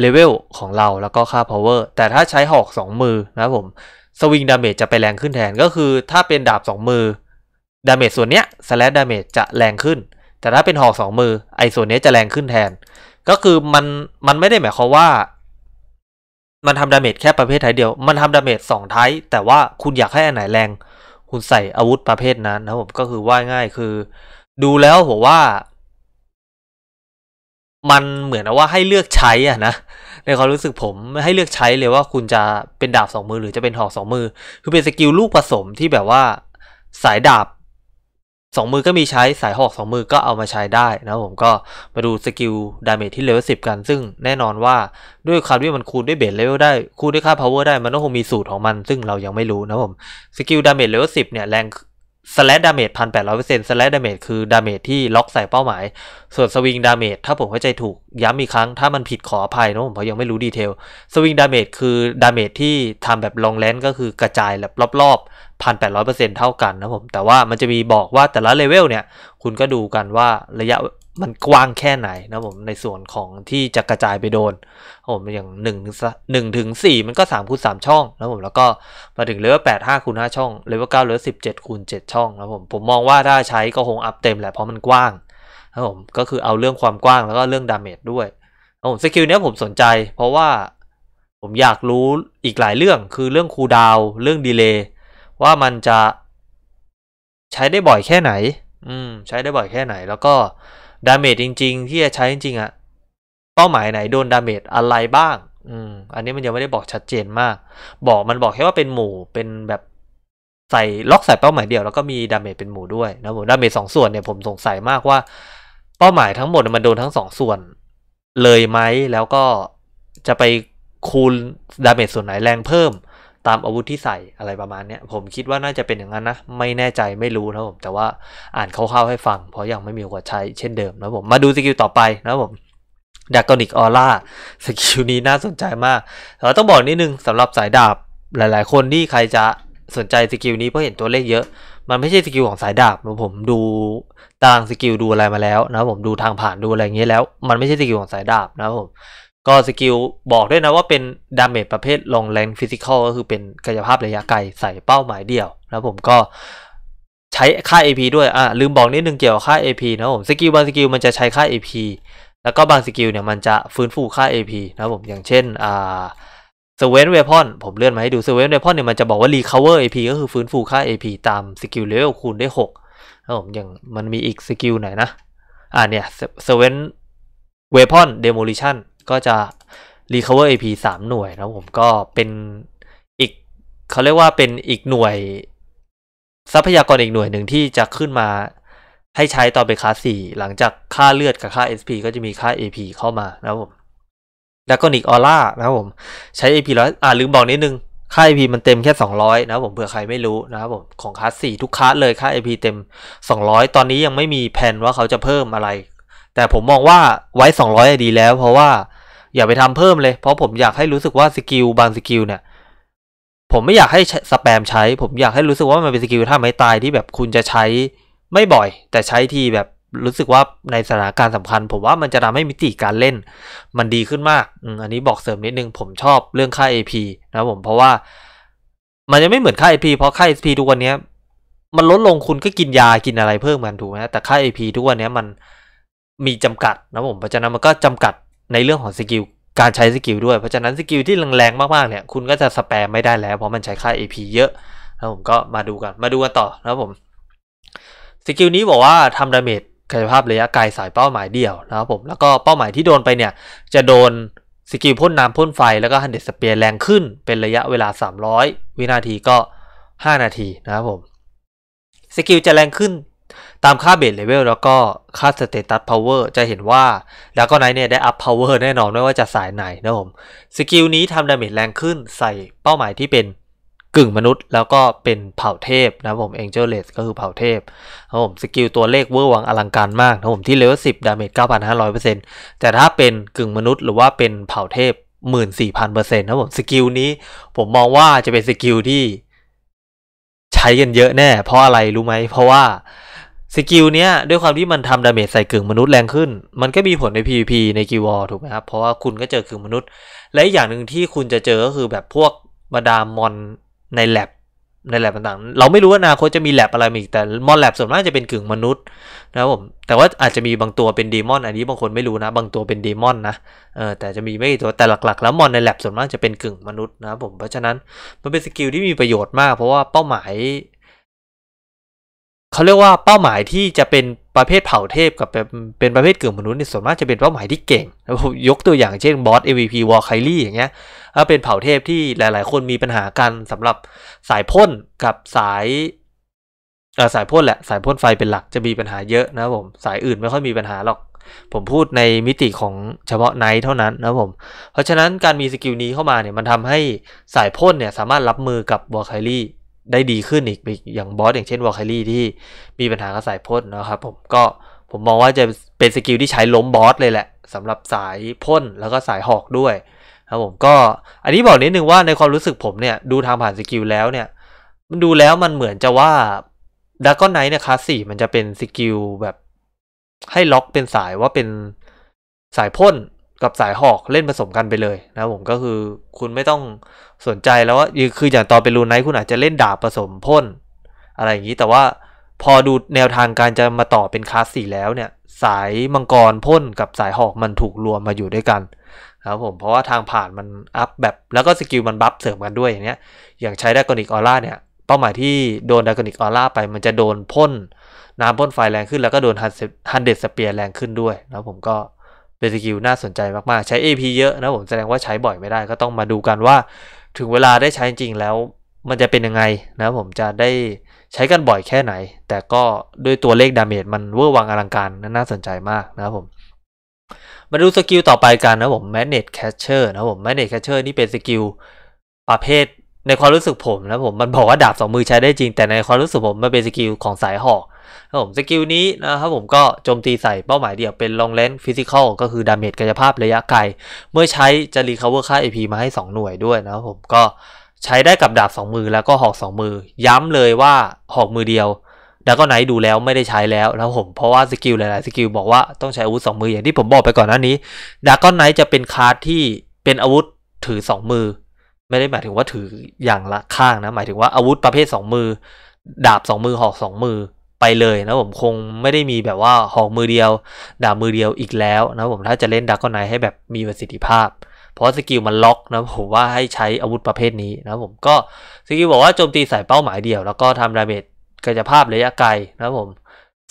เลเวลของเราแล้วก็ค่า power แต่ถ้าใช้หอก2 มือนะครับผมสวิงดาเมจจะไปแรงขึ้นแทน ก็คือถ้าเป็นดาบ 2 มือดาเมจส่วนเนี้ยสแลดดาเมจจะแรงขึ้น แต่ถ้าเป็นหอก 2 มือไอ้ส่วนเนี้ยจะแรงขึ้นแทน ก็คือมันมันไม่ได้หมายความว่า มันทำดาเมจแค่ประเภทไทยเดียว มันทำดาเมจสองไทยแต่ว่าคุณอยากให้อันไหนแรง คุณใส่อาวุธประเภทนั้นนะผมก็คือว่าง่ายคือ ดูแล้วผมว่ามันเหมือนว่าให้เลือกใช้อะนะในความรู้สึกผมให้เลือกใช้เลยว่าคุณจะเป็นดาบสองมือหรือจะเป็นหอกสองมือ คือเป็นสกิลลูกผสมที่แบบว่าสายดาบสองมือก็มีใช้สายหอกสองมือก็เอามาใช้ได้นะผมก็มาดูสกิลดาเมจที่เลเวลสิบกันซึ่งแน่นอนว่าด้วยคาร์ดมันคูณด้วยเบสเลเวลได้คูณด้วยค่าพาวเวอร์ได้ มันต้องคงมีสูตรของมันซึ่งเรายังไม่รู้นะผมสกิลดาเมจเลเวลสิบเนี่ยแรงสแลดดาเมจพันแปดร้อยเปอร์เซ็นต์สแลดดาเมจคือดาเมจที่ล็อกใส่เป้าหมาย ส่วนสวิงดาเมจถ้าผมเข้าใจถูกย้ำอีกครั้งถ้ามันผิดขออภัยนะผมเพราะยังไม่รู้ดีเทลสวิงดาเมจคือดาเมจที่ทำแบบลองแลนก็คือกระจายแบบรอบๆพันแปดร้อยเปอร์เซ็นต์เท่ากันนะผม แต่ว่ามันจะมีบอกว่าแต่ละเลเวลเนี่ยคุณก็ดูกันว่าระยะมันกว้างแค่ไหนนะผมในส่วนของที่จะกระจายไปโดน ผมอย่าง1นึ่งหนึ่งถึงสี่มันก็3คูณมช่องนะผมแล้วก็มาถึงเลเวลแปดห้าคูณห้าช่องเลเวลเก้าเลเวลสิบเจ็ดคูณเจ็ดช่องนะผมผมมองว่าถ้าใช้ก็คงอัพเต็มแหละเพราะมันกว้างนะผมก็คือเอาเรื่องความกว้างแล้วก็เรื่องดาเมจด้วยนะผมสกิลเนี้ยผมสนใจเพราะว่าผมอยากรู้อีกหลายเรื่องคือเรื่องคูดาวเรื่องดีเลย์ว่ามันจะใช้ได้บ่อยแค่ไหน อืมใช้ได้บ่อยแค่ไหนแล้วก็ดาเมจจริง ๆ ที่จะใช้จริงๆอะเป้าหมายไหนโดนดาเมจอะไรบ้าง อืมอันนี้มันยังไม่ได้บอกชัดเจนมาก บอกมันบอกแค่ว่าเป็นหมู่เป็นแบบ ใส่ล็อกใส่เป้าหมายเดียวแล้วก็มีดาเมจเป็นหมู่ด้วยนะผมดาเมจสองส่วนเนี่ยผมสงสัยมากว่าเป้าหมายทั้งหมด มัน โดนทั้งสองส่วน เลยไหมแล้วก็ จะไปคูณดาเมจส่วนไหนแรงเพิ่มตามอาวุธที่ใส่อะไรประมาณเนี้ยผมคิดว่าน่าจะเป็นอย่างนั้นนะ ไม่แน่ใจไม่รู้นะผม แต่ว่าอ่านคร่าวๆให้ฟัง เพราะยังไม่มีโอกาสใช้เช่นเดิมนะผมมาดูสกิลต่อไปนะผมดากอนิกออร่าสกิลนี้น่าสนใจมาก แต่ต้องบอกนิดนึงสำหรับสายดาบหลายๆคนที่ใครจะสนใจสกิลนี้เพราะเห็นตัวเลขเยอะ มันไม่ใช่สกิลของสายดาบนะผมดูตารางสกิลดูอะไรมาแล้ว นะผมดูทางผ่านดูอะไรอย่างเงี้ยแล้วมันไม่ใช่สกิลของสายดาบนะผมก็สกิลบอกด้วยนะว่าเป็นดาเมจประเภทลองแรงฟิสิกอลก็คือเป็นกายภาพระยะไกลใส่เป้าหมายเดียวนะผมก็ใช้ค่า AP ด้วยอ่าลืมบอกนิดนึงเกี่ยวกับค่า AP นะผมสกิลบางสกิลมันจะใช้ค่า AP แล้วก็บางสกิลเนี่ยมันจะฟื้นฟูค่า AP นะผม อย่างเช่นอ่าสเวนเวพอนผมเลื่อนมาให้ดูสเวนเวพอนเนี่ยมันจะบอกว่ารีคาเวอร์ AP ก็คือฟื้นฟูค่า AP ตามสกิลเลเวลคูณได้6นะผมอย่างมันมีอีกสกิลไหนนะอ่าเนี่ยสเวนเวพอนเดโมลิชันก็จะ recover AP 3 หน่วยนะผมก็เป็นอีก เขาเรียกว่าเป็นอีกหน่วย ทรัพยากรอีกหน่วยหนึ่งที่จะขึ้นมา ให้ใช้ต่อไปคลาสสี่หลังจากค่าเลือดกับค่า SP ก็จะมีค่า AP เข้ามานะผม แล้วก็นิกออร่านะครับผม ใช้ AP ร้อยอ่าลืมบอกนิดนึง ค่า AP มันเต็มแค่ 200 นะครับผมเผื่อใครไม่รู้นะครับผมของคลาสสี่ทุกคลาสเลยค่า AP เต็ม 200 ตอนนี้ยังไม่มีแผนว่าเขาจะเพิ่มอะไร แต่ผมมองว่าไว้200ดีแล้ว เพราะว่าอย่าไปทำเพิ่มเลย เพราะผมอยากให้รู้สึกว่าสกิลบางสกิลเนี่ยผมไม่อยากให้สแปมใช้ ผมอยากให้รู้สึกว่ามันเป็นสกิลท่าไม้ตายที่แบบคุณจะใช้ไม่บ่อย แต่ใช้ทีแบบรู้สึกว่าในสถานการณ์สำคัญ ผมว่ามันจะทำให้มิติการเล่น มันดีขึ้นมากอันนี้บอกเสริมนิดนึงผมชอบเรื่องค่า AP นะผมเพราะว่ามันจะไม่เหมือนค่า AP เพราะค่า s p ทุกวันนี้มันลดลงคุณก็กินยากินอะไรเพิ่มกันถูกไหมแต่ค่า AP ทุกวันนี้มันมีจำกัดนะผมเพราะฉะนั้นมันก็จำกัดในเรื่องของสกิลการใช้สกิลด้วยเพราะฉะนั้นสกิลที่แรงๆมากๆเนี่ยคุณก็จะสแปมไม่ได้แล้วเพราะมันใช้ค่า AP เยอะนะผมก็มาดูกันมาดูกันต่อนะครับผมสกิลนี้บอกว่าทำดาเมจกายภาพระยะไกลสายเป้าหมายเดี่ยวนะครับผมแล้วก็เป้าหมายที่โดนไปเนี่ยจะโดนสกิลพ่นน้ำพ่นไฟ แล้วก็ฮันเดสเปียร์แรงขึ้นเป็นระยะเวลา 300 วินาทีก็ 5 นาทีนะครับผมสกิลจะแรงขึ้นตามค่าเบสเลเวลแล้วก็ค่าสเตตัสพาวเวอร์จะเห็นว่า แล้วก็ไนเนี่ยได้อัพพาวเวอร์แน่นอนไม่ว่าจะสายไหนนะผมสกิลนี้ทำดาเมจแรงขึ้นใส่เป้าหมายที่เป็นกึ่งมนุษย์แล้วก็เป็นเผ่าเทพนะผมเอ็นเจเลสก็คือเผ่าเทพนะผมสกิลตัวเลขเวอร์วังอลังการมากนะผม ที่เลเวลสิบดาเมจเก้าพันห้าร้อยเปอร์เซ็นต์แต่ถ้าเป็นกึ่งมนุษย์หรือว่าเป็นเผ่าเทพหมื่นสี่พันเปอร์เซ็นต์นะผมสกิลนี้ผมมองว่าจะเป็นสกิลที่ ใช้กันเยอะแน่เพราะอะไรรู้ไหมเพราะว่าสกิลเนี้ยด้วยความที่มันทำดาเมจใส่กึ่งมนุษย์แรงขึ้น มันก็มีผลใน PVP ในกิวอถูกไหมครับ เพราะว่าคุณก็เจอกึ่งมนุษย์ และอีกอย่างหนึ่งที่คุณจะเจอก็คือแบบพวกบรรดามมอนในแลบในแลบต่างๆ เราไม่รู้ว่านาคตจะมีแลบอะไรอีกแต่มอนแลบส่วนมากจะเป็นกึ่งมนุษย์นะครับผมแต่ว่าอาจจะมีบางตัวเป็นดีมอนอันนี้บางคนไม่รู้นะ บางตัวเป็นดีมอนนะเออแต่จะมีไม่กี่ตัวแต่หลักๆแล้วมอนในแลบส่วนมากจะเป็นกึ่งมนุษย์นะครับผมเพราะฉะนั้นมันเป็นสกิลที่มีประโยชน์มาก เพราะว่าเป้าหมายเขาเรียกว่าเป้าหมายที่จะเป็นประเภทเผ่าเทพกับเป็นประเภทกึ่งมนุษย์เนี่ยส่วนมากจะเป็นเป้าหมายที่เก่งยกตัวอย่างเช่นบอส MVP วอลไคลี่อย่างเงี้ยถ้าเป็นเผ่าเทพที่หลาย ๆ คนมีปัญหากันสำหรับสายพ่นกับสายสายพ่นแหละสายพ่นไฟเป็นหลักจะมีปัญหาเยอะนะผมสายอื่นไม่ค่อยมีปัญหาหรอก ผมพูดในมิติของเฉพาะไนท์เท่านั้นนะผมเพราะฉะนั้นการมีสกิลนี้เข้ามาเนี่ยมันทำให้สายพ่นเนี่ยสามารถรับมือกับวอลไคลี่ได้ดีขึ้นอีกอย่างบอสอย่างเช่นวอลคารี่ที่มีปัญหากระสายพ่นนะครับผมก็ผมมองว่าจะเป็นสกิลที่ใช้ล้มบอสเลยแหละสำหรับสายพ่นแล้วก็สายหอกด้วย ครับผมก็อันนี้บอกนิดนึงว่าในความรู้สึกผมเนี่ยดูทางผ่านสกิลแล้วเนี่ยมันดูแล้วมันเหมือนจะว่าดักก้อนไนท์เนี่ยคลาสสี่มันจะเป็นสกิลแบบ ให้ล็อกเป็นสายว่าเป็นสายพ่นกับสายหอกเล่นผสมกันไปเลยนะผมก็คือคุณไม่ต้องสนใจแล้วว่าคืออย่างตอนเป็นรูไนท์คุณอาจจะเล่นดาบผสมพ่นอะไรอย่างนี้แต่ว่าพอดูแนวทางการจะมาต่อเป็นคลาสสี่แล้วเนี่ยสายมังกรพ่นกับสายหอกมันถูกรวมมาอยู่ด้วยกันครับผมเพราะว่าทางผ่านมันอัพแบบแล้วก็สกิลมันบัฟเสริมกันด้วยอย่างเงี้ยอย่างใช้ดากอนิกออร่าเนี่ยเป้าหมายที่โดนดากอนิกออร่าไปมันจะโดนพ่นน้ำพ่นไฟแรงขึ้นแล้วก็โดนฮันเดสสเปียร์แรงขึ้นด้วย แล้วผมก็เป็นสกิลน่าสนใจมาก ๆ ใช้ AP เยอะนะผมแสดงว่าใช้บ่อยไม่ได้ก็ต้องมาดูกันว่าถึงเวลาได้ใช้จริงแล้วมันจะเป็นยังไงนะผมจะได้ใช้กันบ่อยแค่ไหน แต่ก็ด้วยตัวเลขดาเมจมันเวอร์วังอลังการน่าสนใจมากนะครับผมมาดูสกิลต่อไปกันนะผม Manage Catcher นะผม Manage Catcher นี่เป็นสกิลประเภทในความรู้สึกผมนะผม มันบอกว่าดาบสองมือใช้ได้จริงแต่ในความรู้สึกผมมันเป็นสกิลของสายหอกครับผมสกิลนี้นะครับผมก็โจมตีใส่เป้าหมายเดี่ยวเป็นลองเลนฟิสิกอลก็คือดาเมจกายภาพระยะไกล เมื่อใช้จะรีคาเวอร์ค่า AP มาให้ 2 หน่วยด้วยนะครับผมก็ใช้ได้กับดาบ2มือแล้วก็หอก 2 มือ ย้ำเลยว่าหอกมือเดียวแล้วก็ไหนดูแล้วไม่ได้ใช้แล้วนะผม เพราะว่าสกิลหลายๆสกิลบอกว่าต้องใช้อาวุธ2มืออย่างที่ผมบอกไปก่อนหน้านี้ดาก้อนไนจะเป็นคาร์ดที่เป็นอาวุธถือ2 มือ ไม่ได้หมายถึงว่าถืออย่างละข้างนะหมายถึงว่าอาวุธประเภท 2 มือ ดาบ2มือหอก2 มือไปเลยนะผมคงไม่ได้มีแบบว่าหอกมือเดียวดาบมือเดียวอีกแล้วนะผมถ้าจะเล่นดักก็ไนให้แบบมีประสิทธิภาพ เพราะสกิลมันล็อกนะผมว่าให้ใช้อาวุธประเภทนี้นะผมก็สกิลบอกว่าโจมตีใส่เป้าหมายเดียวแล้วก็ทำดาเมจกราภาพระยะไกลนะผม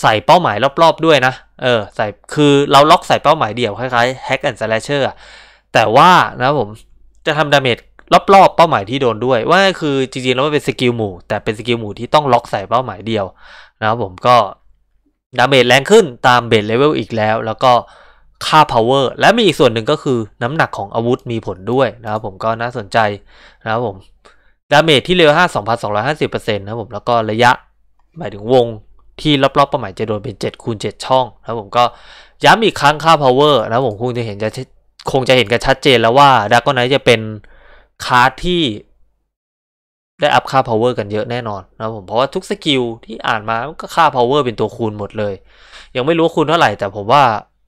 ใส่เป้าหมายรอบ ๆ ด้วยนะเออใส่คือเราล็อกใส่เป้าหมายเดียวคล้ายๆแ hack and s ลเชอร์แต่ว่านะผมจะทำดาเมจรอบๆเป้าหมาย ที่โดนด้วยว่าคือ จริงๆแล้วมันเป็นสกิลหมู่ แต่เป็นสกิลหมู่ที่ต้องล็อกใส่เป้าหมายเดียว นะครับผมก็ดาเมจแรงขึ้นตามเบสเลเวลอีกแล้ว แล้วก็ค่าเวอร์และมีอีกส่วนหนึ่งก็คือน้ำหนักของอาวุธ มีผลด้วยนะครับผมก็น่าสนใจ นะครับผมดาเมจที่เลเวล5 2,250%นะครับผมแล้วก็ระยะหมายถึงวงที่รอบๆเป้าหมายจะโดนเป็น7คูณ7ช่องนะครับผมก็ย้ำอีกครั้งค่าพ o w e r นะครับผมคงจะเห็นจะคงจะเห็นกันชัดเจนแล้วว่าดรกกไนจะเป็นคาร์ดที่ได้อัพค่า power กันเยอะแน่นอนนะผมเพราะว่าทุกสกิลที่อ่านมาก็ค่า power เป็นตัวคูณหมดเลย ยังไม่รู้คูณเท่าไหร่แต่ผมว่า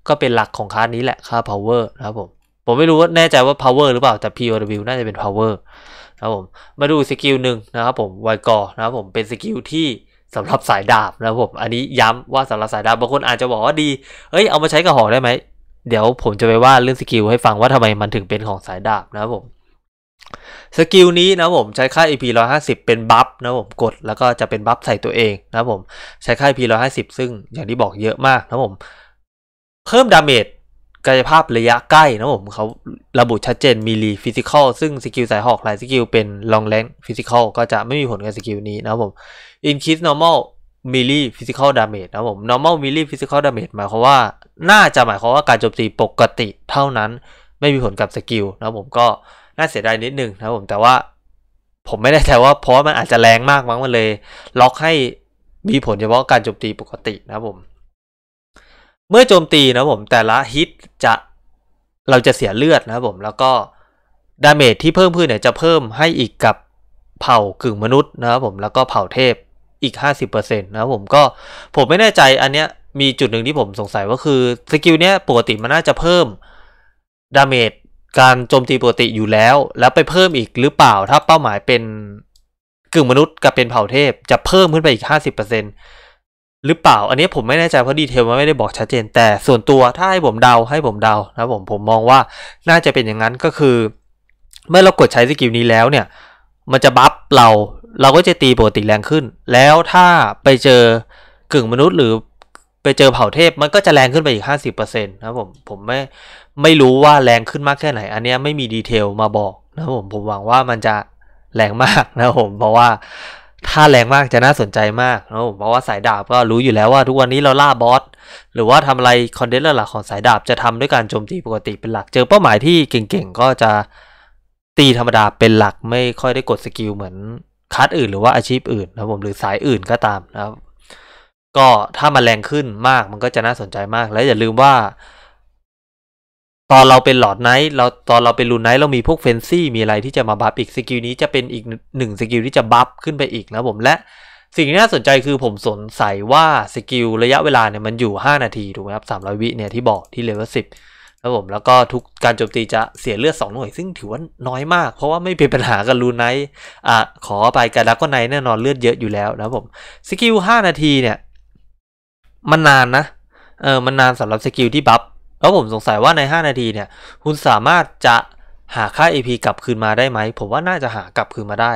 ก็เป็นหลักของคาร์ดนี้แหละค่า power นะครับผมผมไม่รู้ว่าแน่ใจว่า power หรือเปล่าแต่ POW น่าจะเป็น power นะครับผมมาดูสกิลหนึ่งนะครับผมไวกอนะครับผมเป็นสกิลที่สำหรับสายดาบนะครับผมอันนี้ย้ำว่าสำหรับสายดาบบางคนอาจจะบอกว่าดีเอ้ยเอามาใช้กับหอกได้ไหมเดี๋ยวผมจะไปว่าเรื่องสกิลให้ฟังว่าทำไมมันถึงเป็นของสายดาบนะครับผมสกิลนี้นะผม ใช้ค่า AP 150 เป็นบัฟนะผมกดแล้วก็จะเป็นบัฟใส่ตัวเองนะผม ใช้ค่า AP 150 ซึ่งอย่างที่บอกเยอะมากนะผมเพิ่มดาเมจกายภาพระยะใกล้นะผมเขาระบุชัดเจนมีลีฟิสิกอลซึ่งสกิลสายหอกหลายสกิลเป็นลองแรงฟิสิกอลก็จะไม่มีผลกับสกิลนี้นะผมอินคิสนอร์มอลมิลลี่ฟิสิกอลดาเมจนะผม normal มิลลี่ฟิสิกอลดาเมจหมายความว่า น่าจะหมายความว่าการโจมตีปกติเท่านั้นไม่มีผลกับสกิลนะผมก็น่าเสียดายนิดนึงนะผม แต่ว่าผมไม่แน่ใจว่าเพราะมันอาจจะแรงมากมั้งมันเลย ล็อกให้มีผลเฉพาะการโจมตีปกตินะผม เมื่อโจมตีนะผม แต่ละฮิตจะเราจะเสียเลือดนะผมแล้วก็ดาเมจที่เพิ่มขึ้นเนี่ยจะเพิ่มให้อีกกับเผ่ากึ่งมนุษย์นะผมแล้วก็เผ่าเทพอีก 50%นะรผมก็ผมไม่แน่ใจอันเนี้ย มีจุดหนึ่งที่ผมสงสัยว่าคือสกิลเนี้ยปกติมันน่าจะเพิ่มดาเมจการโจมตีปกติอยู่แล้วแล้วไปเพิ่มอีกหรือเปล่าถ้าเป้าหมายเป็นกึ่งมนุษย์กับเป็นเผ่าเทพจะเพิ่มขึ้นไปอีก 50%หรือเปล่า อันนี้ผมไม่แน่ใจเพราะดีเทลมันไม่ได้บอกชัดเจน แต่ส่วนตัวถ้าให้ผมเดาให้ผมเดานะผมผมมองว่าน่าจะเป็นอย่างนั้นก็คือ เมื่อเรากดใช้สกิลนี้แล้วเนี่ย มันจะบัฟเราเราก็จะตีปกติแรงขึ้นแล้วถ้าไปเจอกึ่งมนุษย์หรือไปเจอเผ่าเทพมันก็จะแรงขึ้นไปอีก50%นะผมผมไม่ไม่รู้ว่าแรงขึ้นมากแค่ไหนอันนี้ไม่มีดีเทลมาบอกนะผมผมหวังว่ามันจะแรงมากนะผมเพราะว่าถ้าแรงมากจะน่าสนใจมากนะผมเพราะว่าสายดาบก็รู้อยู่แล้วว่า ทุกวันนี้เราล่าบอสหรือว่าทำอะไรคอนเทนต์หลักของสายดาบจะทำด้วยการโจมตีปกติเป็นหลักเจอเป้าหมายที่เก่งๆ ก็จะ ตีธรรมดาเป็นหลักไม่ค่อยได้กดสกิลเหมือนคัสอื่นหรือว่าอาชีพอื่นนะผมหรือสายอื่นก็ตามนะครับก็ ถ้ามันแรงขึ้นมากมันก็จะน่าสนใจมาก และอย่าลืมว่า ตอนเราเป็นหลอดไนท์เราตอนเราเป็นลูนไนท์เรามีพวกเฟนซี่มีอะไรที่จะมาบัฟอีกสกิลนี้จะเป็นอีกหนึ่งสกิลที่จะบัฟขึ้นไปอีกนะผมและสิ่งที่น่าสนใจคือผมสนสัยว่าสกิลระยะเวลาเนี่ย มันอยู่ 5 นาทีถูกไหมครับสามร้อยวิเนี่ย ที่บอกที่เลเวลสิบนะผมแล้วก็ทุกการโจมตีจะเสียเลือด2หน่วยซึ่งถือว่าน้อยมาก เพราะว่าไม่เป็นปัญหากับลูนไนท์อ่ะขอไปการดักก็ไนแน่นอนเลือดเยอะอยู่แล้วนะผมสกิล5นาทีเนี่ยมันนานนะเออมันนานสำหรับสกิลที่บัฟแล้วผมสงสัยว่าใน 5 นาทีเนี่ยคุณสามารถจะหาค่า AP กลับคืนมาได้ไหมผมว่าน่าจะหากลับคืนมาได้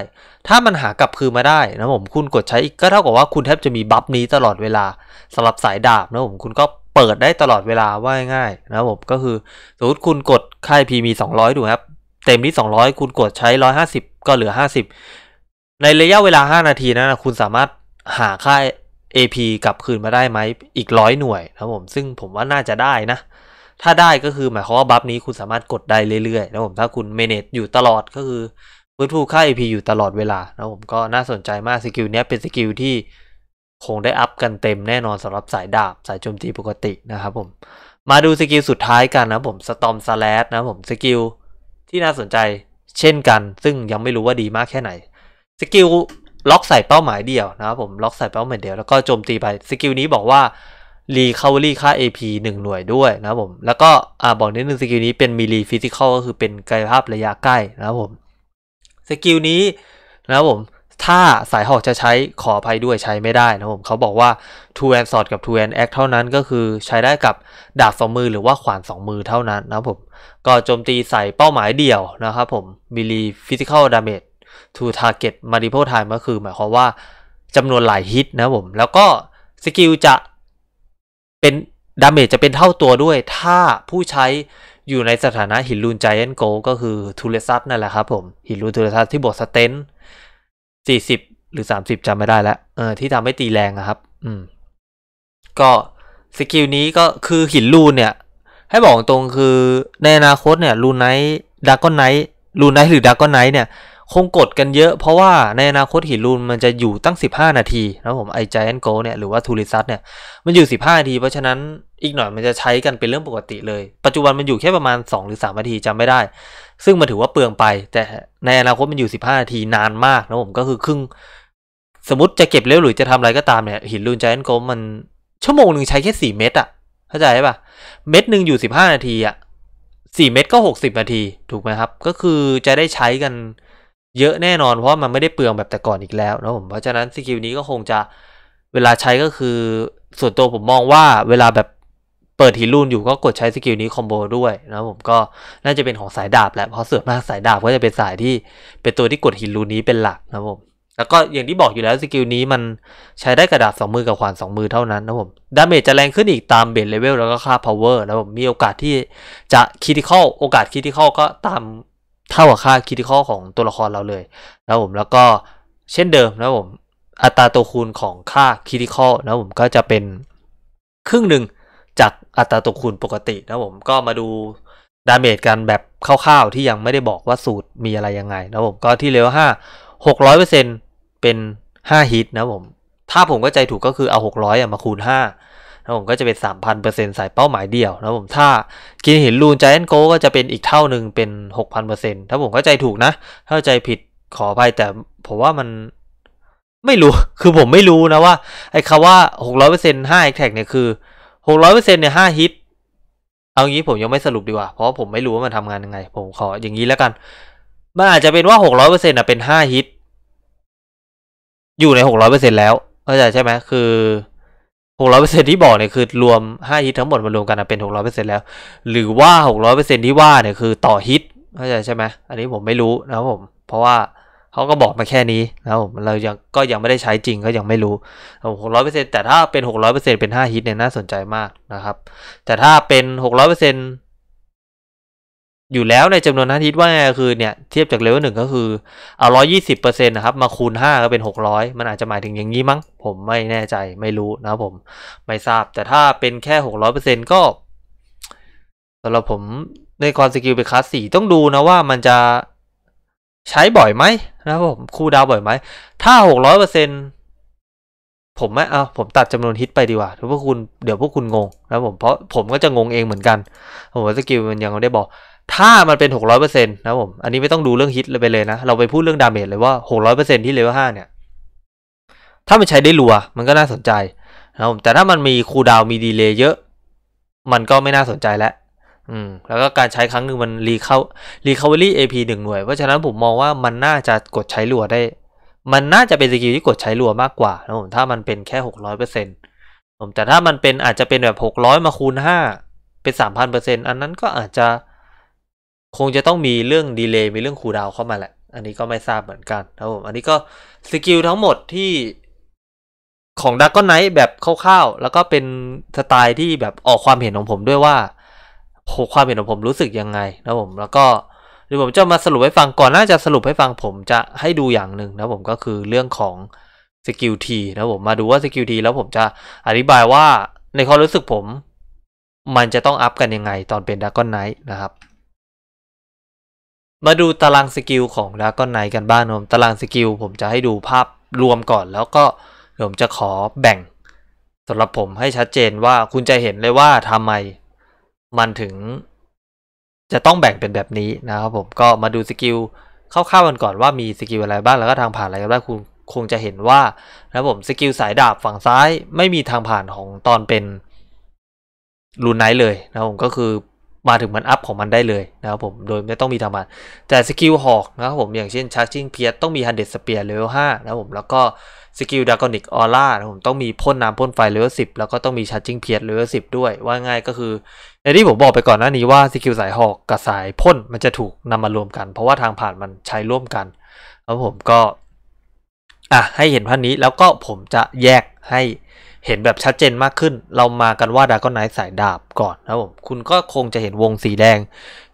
ถ้ามันหากลับคืนมาได้นะผมคุณกดใช้อีกก็เท่ากับว่าคุณแทบจะมีบัฟนี้ตลอดเวลาสำหรับสายดาบนะผมคุณก็เปิดได้ตลอดเวลาว่าง่ายนะผมก็คือสมมติคุณกดค่า AP มี 200 ดูครับเต็มที่ 200 คุณกดใช้ 150 ก็เหลือ 50 ในระยะเวลา 5 นาทีนั้นนะคุณสามารถหาค่า AP กลับคืนมาได้ไหมอีกร้อยหน่วยนะผมซึ่งผมว่าน่าจะได้นะ ถ้าได้ก็คือหมายความว่าบัฟนี้คุณสามารถกดได้เรื่อยๆนะผมถ้าคุณเมเนจอยู่ตลอดก็คือฟื้นฟูค่า AP อยู่ตลอดเวลานะผมก็น่าสนใจมากสกิลนี้เป็นสกิลที่ คงได้อัพกันเต็มแน่นอนสำหรับสายดาบสายโจมตีปกตินะครับผมมาดูสกิลสุดท้ายกันนะผมสตอมสแลดนะผมสกิลที่น่าสนใจเช่นกัน ซึ่งยังไม่รู้ว่าดีมากแค่ไหนสกิลล็อกใส่เป้าหมายเดียวนะครับผมล็อกใส่เป้าหมายเดียวแล้วก็โจมตีไปสกิลนี้บอกว่ารีคาเวอรี่ค่า AP 1 หน่วยด้วยนะครับผมแล้วก็อ่าบอกนิดนึงสกิลนี้เป็นมิลีฟิสิกอลก็คือเป็นกายภาพระยะใกล้นะครับผมสกิลนี้นะครับผมถ้าสายหอกจะใช้ขออภัยด้วยใช้ไม่ได้นะผมเขาบอกว่า two hand sword กับ two hand axe เท่านั้นก็คือใช้ได้กับดาบสองมือหรือว่าขวานสองมือเท่านั้นนะผมก็โจมตีใส่เป้าหมายเดียวนะครับผมมิลีฟิสิกอลดาเมจ to target multiple time ก็คือหมายความว่าจำนวนหลายฮิตนะผม แล้วก็สกิลจะเป็นดาเมจจะเป็นเท่าตัวด้วย ถ้าผู้ใช้อยู่ในสถานะหินลูนไจแอนโกก็คือทูเลซัสนั่นแหละครับผม หินลูนทูเลซัสที่บทสเตน 40 หรือ 30จำไม่ได้แล้วเออที่ทำให้ตีแรงนะครับอืมก็สกิลนี้ก็คือหินลูนเนี่ย ให้บอกตรงคือในอนาคตเนี่ยลูนไนท์ดากอนไนท์ลูนไนท์หรือดากอนไนท์เนี่ยคงกดกันเยอะเพราะว่าในอนาคตหินรูนมันจะอยู่ตั้ง 15 นาทีนะผมไอจแอนโกเนี่ย หรือว่าทูริซัสเนี่ยมันอยู่ 15 นาทีเพราะฉะนั้นอีกหน่อยมันจะใช้กันเป็นเรื่องปกติเลย ปัจจุบันมันอยู่แค่ประมาณ 2 หรือ 3 นาทีจำไม่ได้ ซึ่งมันถือว่าเปลืองไป แต่ในอนาคตมันอยู่ 15 นาทีนานมากนะผม ก็คือครึ่ง สมมติจะเก็บเ้ยวหรือจะทำอะไรก็ตามเนี่ยหินรูนจแอนโกมันชั่วโมงหนึ่งใช้แค่4เม็ดอะเข้าใจป่ะเม็ดหนึ่งอยู่15นาทีอะ4เม็ดก็60นาที ถูกไหมครับก็คือจะได้ใช้กันเยอะแน่นอนเพราะมันไม่ได้เปลืองแบบแต่ก่อนอีกแล้ว นะผมเพราะฉะนั้นสกิลนี้ก็คงจะเวลาใช้ก็คือ ส่วนตัวผมมองว่าเวลาแบบเปิดหินรูนอยู่ก็กดใช้สกิลนี้คอมโบด้วยนะผมก็น่าจะเป็นของสายดาบแหละเพราะเสือมากสายดาบก็จะเป็นสายที่เป็นตัวที่กดหินรูนนี้เป็นหลักนะผมแล้วก็อย่างที่บอกอยู่แล้วสกิลนี้มันใช้ได้กระดาษ2มือกับขวาน2มือเท่านั้นนะผมดาเมจจะแรงขึ้นอีกตามเบสเลเวลแล้วก็ค่าพาวเวอร์นะผมมีโอกาสที่จะคิติคอลโอกาสคิติคอลก็ตามเท่ากับค่าคิติคอของตัวละครเราเลยนะผมแล้วก็เช่นเดิมนะผม อัตราตัวคูณของค่าคิติคอนะผมก็จะเป็น ครึ่งหนึ่งจากอัตราตัวคูณปกตินะผมก็มาดูดาเมจกันแบบคร่าวๆ ที่ยังไม่ได้บอกว่าสูตรมีอะไรยังไงนะผมก็ที่เลเวลห้าหกร้อยเปอร์เซ็นเป็นห้าฮิตนะผม ถ้าผมก็ใจถูกก็คือเอาหกร้อยมาคูณห้านะ้ผมก็จะเป็น 3,000%สายเป้าหมายเดียวนะผมถ้ากินหินลูนใจแอนโกก็จะเป็นอีกเท่าหนึ่งเป็น 6,000%ถ้าผมเข้าใจถูกนะเข้าใจผิดขออภัยแต่ผมว่ามันไม่รู้ คือผมไม่รู้นะว่า ไอ้คำว่า 600% 5 a t แท็กเนี่ยคือ 600%เนี่ย5ฮิตเอางี้ผมยังไม่สรุปดีกว่า เพราะผมไม่รู้ว่ามันทำงานยังไง ผมขออย่างนี้แล้วกัน มันอาจจะเป็นว่า600%อ่ะเป็น5ฮิต อยู่ใน600%แล้วเข้าใจใช่ไหมคือหกร้อยเปอร์เซ็นที่บอกเนี่ยคือรวมห้าฮิตทั้งหมดมารวมกันเป็นหกร้อยเปอร์เซ็นแล้ว หรือว่าหกร้อยเปอร์เซ็นที่ว่าเนี่ยคือ ต่อฮิตเข้าใจใช่ไหมอันนี้ผมไม่รู้นะครับผมเพราะว่าเขาก็บอกมาแค่นี้นะครับผมเรายังก็ยังไม่ได้ใช้จริงก็ยังไม่รู้หกร้อยเปอร์เซ็นแต่ถ้าเป็นหกร้อยเปอร์เซ็นเป็นห้าฮิตเนี่ยน่าสนใจมากนะครับแต่ถ้าเป็นหกร้อยเปอร์เซ็นอยู่แล้วในจำนวนนัดฮิตว่าคือเนี่ย เทียบจากเลเวลหนึ่งก็คือเอาร้อยยี่สิบเปอร์เซ็นต์นะครับ มาคูณห้าก็เป็นหกร้อยมันอาจจะหมายถึงอย่างนี้มั้ง ผมไม่แน่ใจไม่รู้นะผมไม่ทราบแต่ถ้าเป็นแค่หกร้อยเปอร์เซ็นต์ก็สำหรับผมในคอนสกิลเป็นคลาสสี่ต้องดูนะว่ามันจะใช้บ่อยไหมนะครับผม คู่ดาวบ่อยไหม ถ้าหกร้อยเปอร์เซ็นต์ผมไม่เอาผมตัดจำนวนฮิตไปดีกว่าเดี๋ยวพวกคุณเดี๋ยวพวกคุณงงนะผมเพราะผมก็จะงงเองเหมือนกันผมว่าสกิลมันยังไม่ได้บอกถ้ามันเป็นหกรร้ออยเป์เซ็นต์นะผม อันนี้ไม่ต้องดูเรื่องฮิตเลยไปเลยนะ เราไปพูดเรื่องดาเมจเลยว่าหกรร้ออยเเป์ซ็นต์ที่เลเวลาเนี่ย ถ้ามันใช้ได้รัว มันก็น่าสนใจนะผม แต่ถ้ามันมีคูดาวมีดีเลย์เยอะ มันก็ไม่น่าสนใจแล้ว อืม แล้วก็การใช้ครั้งหนึ่งมันรีเข้ารีคาเวอรี่เอพีหนึ่งหน่วย เพราะฉะนั้นผมมองว่ามันน่าจะกดใช้รัวได้ มันน่าจะเป็นสกิลที่กดใช้รัวมากกว่านะผม ถ้ามันเป็นแค่หกรร้ออยเเป์ซ็นต์ผมแต่ถ้ามันเป็นอาจจะเป็นแบบหกร้อยมาคูณห้า เป็น็นต์อันนั้นก็อาจจะคงจะต้องมีเรื่องดีเลย์มีเรื่องคูดาวเข้ามาแหละ อันนี้ก็ไม่ทราบเหมือนกันครับผมอันนี้ก็สกิลทั้งหมดที่ของดักก็ไนท์แบบคร่าวๆแล้วก็เป็นสไตล์ที่แบบออกความเห็นของผมด้วยว่าความเห็นของผมรู้สึกยังไงนะผม แล้วก็เดี๋ยวผมจะมาสรุปให้ฟังก่อนน่าจะสรุปให้ฟังผมจะให้ดูอย่างหนึ่งนะผมก็คือเรื่องของสกิลทีนะผมมาดูว่าสกิลทีแล้วผมจะอธิบายว่าในความรู้สึกผม มันจะต้องอัพกันยังไง ตอนเป็นดักก็ไนท์นะครับมาดูตารางสกิลของดาก้อนไนกันบ้างผมตารางสกิลผมจะให้ดูภาพรวมก่อน แล้วก็ผมจะขอแบ่งสำหรับผมให้ชัดเจนว่าคุณจะเห็นเลยว่าทำไมมันถึงจะต้องแบ่งเป็นแบบนี้นะครับผมก็มาดูสกิลเข้าวๆกันก่อนว่ามีสกิลอะไรบ้างแล้วก็ทางผ่านอะไรกันบ้างคุณคงจะเห็นว่านะผมสกิลสายดาบฝั่งซ้าย ไม่มีทางผ่านของตอนเป็นรูนไนท์เลยนะผมก็คือมาถึงมันอัพของมันได้เลยนะครับผม โดยไม่ต้องมีธรรมะแต่สกิลหอกนะครับผม อย่างเช่นชาร์จิ่งเพียรต้องมีฮันเดสเปียร์เลเวลห้านะครับผมแล้วก็สกิลดากอนิกออร่านะผมต้องมีพ่นน้ำพ่นไฟเลเวลสิบแล้วก็ต้องมีชาร์จิ่งเพียรเลเวลสิบด้วยว่าง่ายก็คือในที่ผมบอกไปก่อนหน้านี้ว่าสกิลสายหอกกับสายพ่นมันจะถูกนำมารวมกัน เพราะว่าทางผ่านมันใช้ร่วมกันครับผมก็อ่ะให้เห็นพันนี้แล้วก็ผมจะแยกให้เห็นแบบชัดเจนมากขึ้น เรามากันว่าดาก้อนไนท์สายดาบก่อนนะผม คุณก็คงจะเห็นวงสีแดง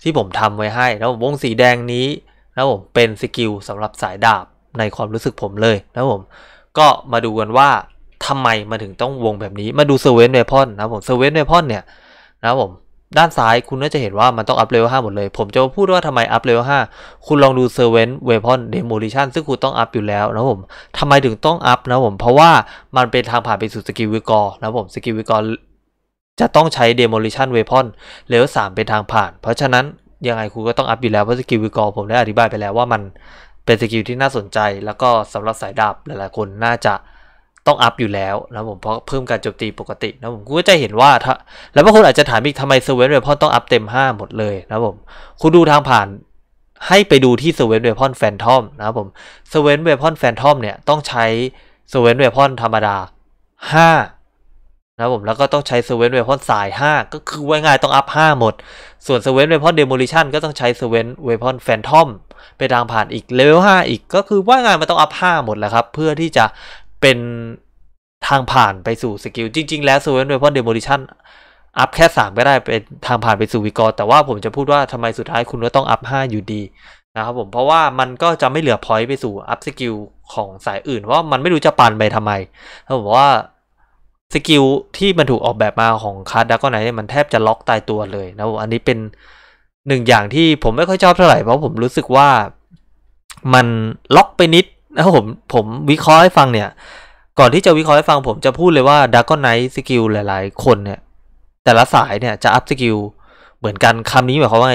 ที่ผมทำไว้ให้นะผมวงสีแดงนี้นะผมเป็นสกิลสำหรับสายดาบในความรู้สึกผมเลยนะผม ก็มาดูกันว่าทำไมมันถึงต้องวงแบบนี้ มาดูเซเว่นเวพอนนะผมเซเว่นเวพอนเนี่ยนะผมด้านซ้ายคุณน่าจะเห็นว่ามันต้องอัปเลเวลาหมดเลย ผมจะพูดว่าทำไมอัปเลเวลาคุณลองดูเซเว a n t Weapon d e m o l i t ซึ่งคุณต้องอัพอยู่แล้วนะผมทำไมถึงต้องอัพนะผม เพราะว่ามันเป็นทางผ่านไปสู่สกิลวิกอร์นะผมสกิลวิกอร์จะต้องใช้เดโมลิชันเวพอนเลเวลสามเป็นทางผ่าน เพราะฉะนั้นยังไงคุณก็ต้องอัพอยู่แล้วเพราะสกิลวิกอร์ผมได้อธิบายไปแล้วว่ามันเป็นสกิลที่น่าสนใจแล้วก็สำหรับสายดาบหลายๆคนน่าจะต้องอัพอยู่แล้วนะผมเพราะเพิ่มการโจมตีปกตินะผมก็จะเห็นว่าถ้าแล้วบางคนอาจจะถามอีกทำไมเซเว่นเวพอนต้องอัพเต็ม 5 หมดเลยนะผมคุณดูทางผ่านให้ไปดูที่เซเว่นเวพอนแฟนทอมนะผมเซเว่นเวพอนแฟนทอมเนี่ยต้องใช้เซเว่นเวพอนธรรมดา5นะผมแล้วก็ต้องใช้เซเว่นเวพอนสาย5ก็คือว่าง่ายต้องอัพ5หมดส่วนเซเว่นเวพอนเดโมลิชันก็ต้องใช้เซเว่นเวพอนแฟนทอมไปทางผ่านอีกเลเวล5อีกก็คือว่างานมันต้องอัพ5หมดแล้วครับเพื่อที่จะเป็นทางผ่านไปสู่สกิลจริง ๆ แล้วซเวนเวพอนเดโมดิชันอัพแค่3ก็ได้เป็นทางผ่านไปสู่วิกอแต่ว่าผมจะพูดว่าทำไมสุดท้ายคุณก็ต้องอัพ5อยู่ดีนะครับผมเพราะว่ามันก็จะไม่เหลือพอยต์ไปสู่อัพสกิลของสายอื่นเพราะมันไม่รู้จะปันไปทำไมถ้าผมว่าสกิลที่มันถูกออกแบบมาของคาร์ดักก็ไหนมันแทบจะล็อกตายตัวเลยนะอันนี้เป็นหนึ่งอย่างที่ผมไม่ค่อยชอบเท่าไหร่เพราะผมรู้สึกว่ามันล็อกไปนิดแล้วผมผมวิเคราะห์ให้ฟังเนี่ย ก่อนที่จะวิเคราะห์ให้ฟังผมจะพูดเลยว่าดักก้อนไนท์สกิลหลายๆ คนเนี่ยแต่ละสายเนี่ยจะอัพสกิลเหมือนกันคำนี้หมายความว่า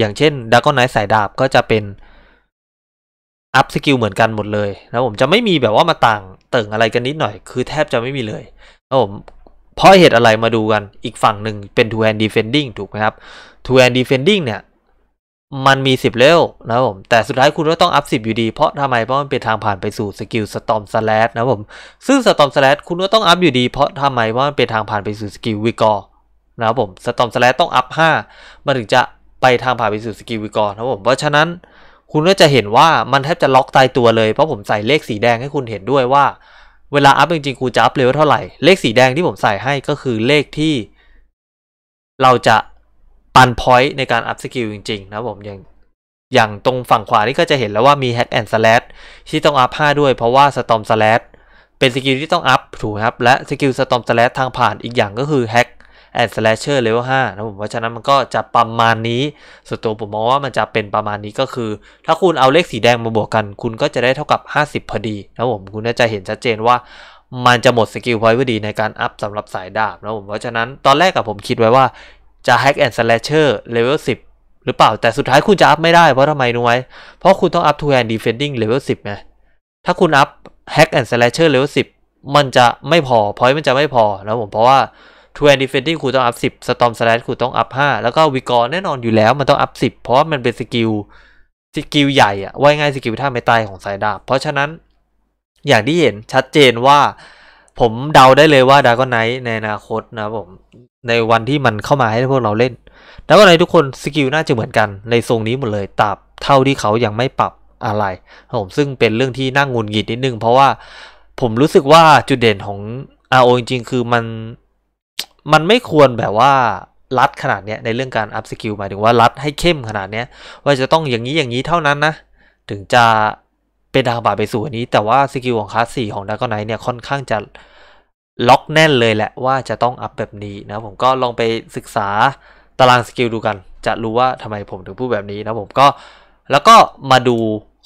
อย่างเช่นดักก้อนไนท์สายดาบก็จะเป็นอัพสกิลเหมือนกันหมดเลยแล้วผมจะไม่มีแบบว่ามาต่างเติ่งอะไรกันนิดหน่อยคือแทบจะไม่มีเลยแล้วผมเพราะเหตุอะไรมาดูกันอีกฝั่งหนึ่งเป็น two hand defending ถูกไหมครับ two hand defending เนี่ยมันมี 10เลเวลนะครับผมแต่สุดท้ายคุณก็ต้องอัพ10อยู่ดี เพราะทำไมเพราะมันเป็นทางผ่านไปสู่สกิลสตอมสลัดนะผมซึ่งสตอมสลัดคุณก็ต้องอัพอยู่ดีเพราะทำไมเพราะมันเป็นทางผ่านไปสู่สกิลวิกอร์นะครับผมสตอมสลัดต้องอัพ5มันถึงจะไปทางผ่านไปสู่สกิลวิกอร์นะผมเพราะฉะนั้นคุณก็จะเห็นว่ามันแทบจะล็อกตายตัวเลย เพราะผมใส่เลขสีแดงให้คุณเห็นด้วยว่าเวลาอัพจริงๆคุณจะอัพเลเวลเท่าไหร่เลขสีแดงที่ผมใส่ให้ก็คือเลขที่ เราจะปันพอยต์ในการอัพสกิลจริงๆนะผมอย่างอย่างตรงฝั่งขวานี่ก็จะเห็นแล้วว่ามีแฮกแอนด์สลัดที่ต้องอัพ 5 ด้วยเพราะว่าสตอมสลัดเป็นสกิลที่ต้องอัพถูกครับ และสกิลสตอมสแลชทางผ่านอีกอย่างก็คือแฮกแอนด์สลัดเชอร์เลเวล5นะผมเพราะฉะนั้นมันก็จะประมาณนี้ส่วนตัวผมมองว่ามันจะเป็นประมาณนี้ก็คือ ถ้าคุณเอาเลขสีแดงมาบวกกันคุณก็จะได้เท่ากับ 50พอดีนะผมคุณน่าจะเห็นชัดเจนว่า มันจะหมดสกิลพอยต์พอดีในการอัพสำหรับสายดาบนะผมเพราะฉะนั้นตอนแรกกับผมคิดไว้ว่าจะ Hack and Slasher Level 10 หรือเปล่าแต่สุดท้ายคุณจะอัพไม่ได้ เพราะทำไมรู้ไหมเพราะคุณต้องอัพ Two Hand Defending Level 10 ไง ถ้าคุณอัพ Hack and Slasher Level 10 มันจะไม่พอ พอย์มันจะไม่พอนะผมเพราะว่า Two Hand Defending คุณต้องอัพ10 Storm Slash คุณต้องอัพ5แล้วก็วิกรแน่นอนอยู่แล้วมันต้องอัพ10 เพราะมันเป็นสกิล สกิลใหญ่อะว่ายง่ายสกิลท่าไม่ตายของสายดาบเพราะฉะนั้น อย่างที่เห็นชัดเจนว่าผมเดาได้เลยว่าดาร์กไนท์ในอนาคต นะผมในวันที่มันเข้ามาให้พวก เราเล่นดาร์กไนท์ทุกคนสกิล น่าจะเหมือนกัน ในทรงนี้ หมด เลยตับเท่าที่เขายังไม่ปรับอะไร ผม ซึ่งเป็นเรื่องที่น่างุนงิด นิดนึง เพราะว่าผมรู้สึกว่าจุดเด่นของโ o จริง ๆ คือมันมันไม่ควรแบบว่ารัดขนาดเนี้ยในเรื่องการอัพสกิลหมายถึงว่ารัดให้เข้มขนาดเนี้ยว่าจะต้องอย่างนี้อย่างนี้เท่านั้นนะถึงจะเป็นดาวบาไปสู่อันนี้แต่ว่าสกิลของคลาสสี่ของดาร์กไนท์เนี่ยค่อนข้างจะล็อกแน่นเลยแหละว่าจะต้องอัพแบบนี้นะผมก็ลองไปศึกษาตารางสกิลดูกันจะรู้ว่าทำไมผมถึงพูดแบบนี้นะผมก็แล้วก็มาดู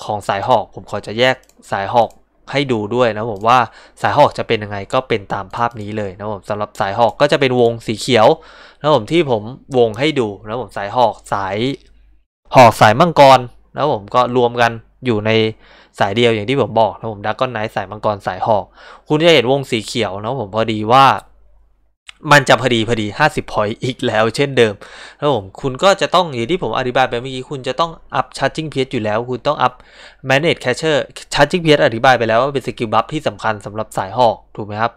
ของสายหอก ผมขอจะแยกสายหอกให้ดูด้วยนะผมว่าสายหอกจะเป็นยังไงก็เป็นตามภาพนี้เลยนะผมสำหรับสายหอกก็จะเป็นวงสีเขียวนะผมที่ผมวงให้ดูนะผมสายหอกสาย หอกสายมังกรนะผมก็รวมกันอยู่ในสายเดียวอย่างที่ผมบอกนะผมดักก้อนไนท์สายมังกรสายหอก คุณจะเห็นวงสีเขียวนะผมพอดีว่ามันจะพอดีพอดี 50 พอยต์อีกแล้วเช่นเดิมแล้วผมคุณก็จะต้องอย่างที่ผมอธิบายไปเมื่อกี้ คุณจะต้องอัพชาร์จิ่งเพียสอยู่แล้วคุณต้องอัพแมเนจแคชเชอร์ชาร์จิ่งเพียสอธิบายไปแล้วว่าเป็นสกิลบัฟที่สำคัญสำหรับสายหอก ถูกไหมครับ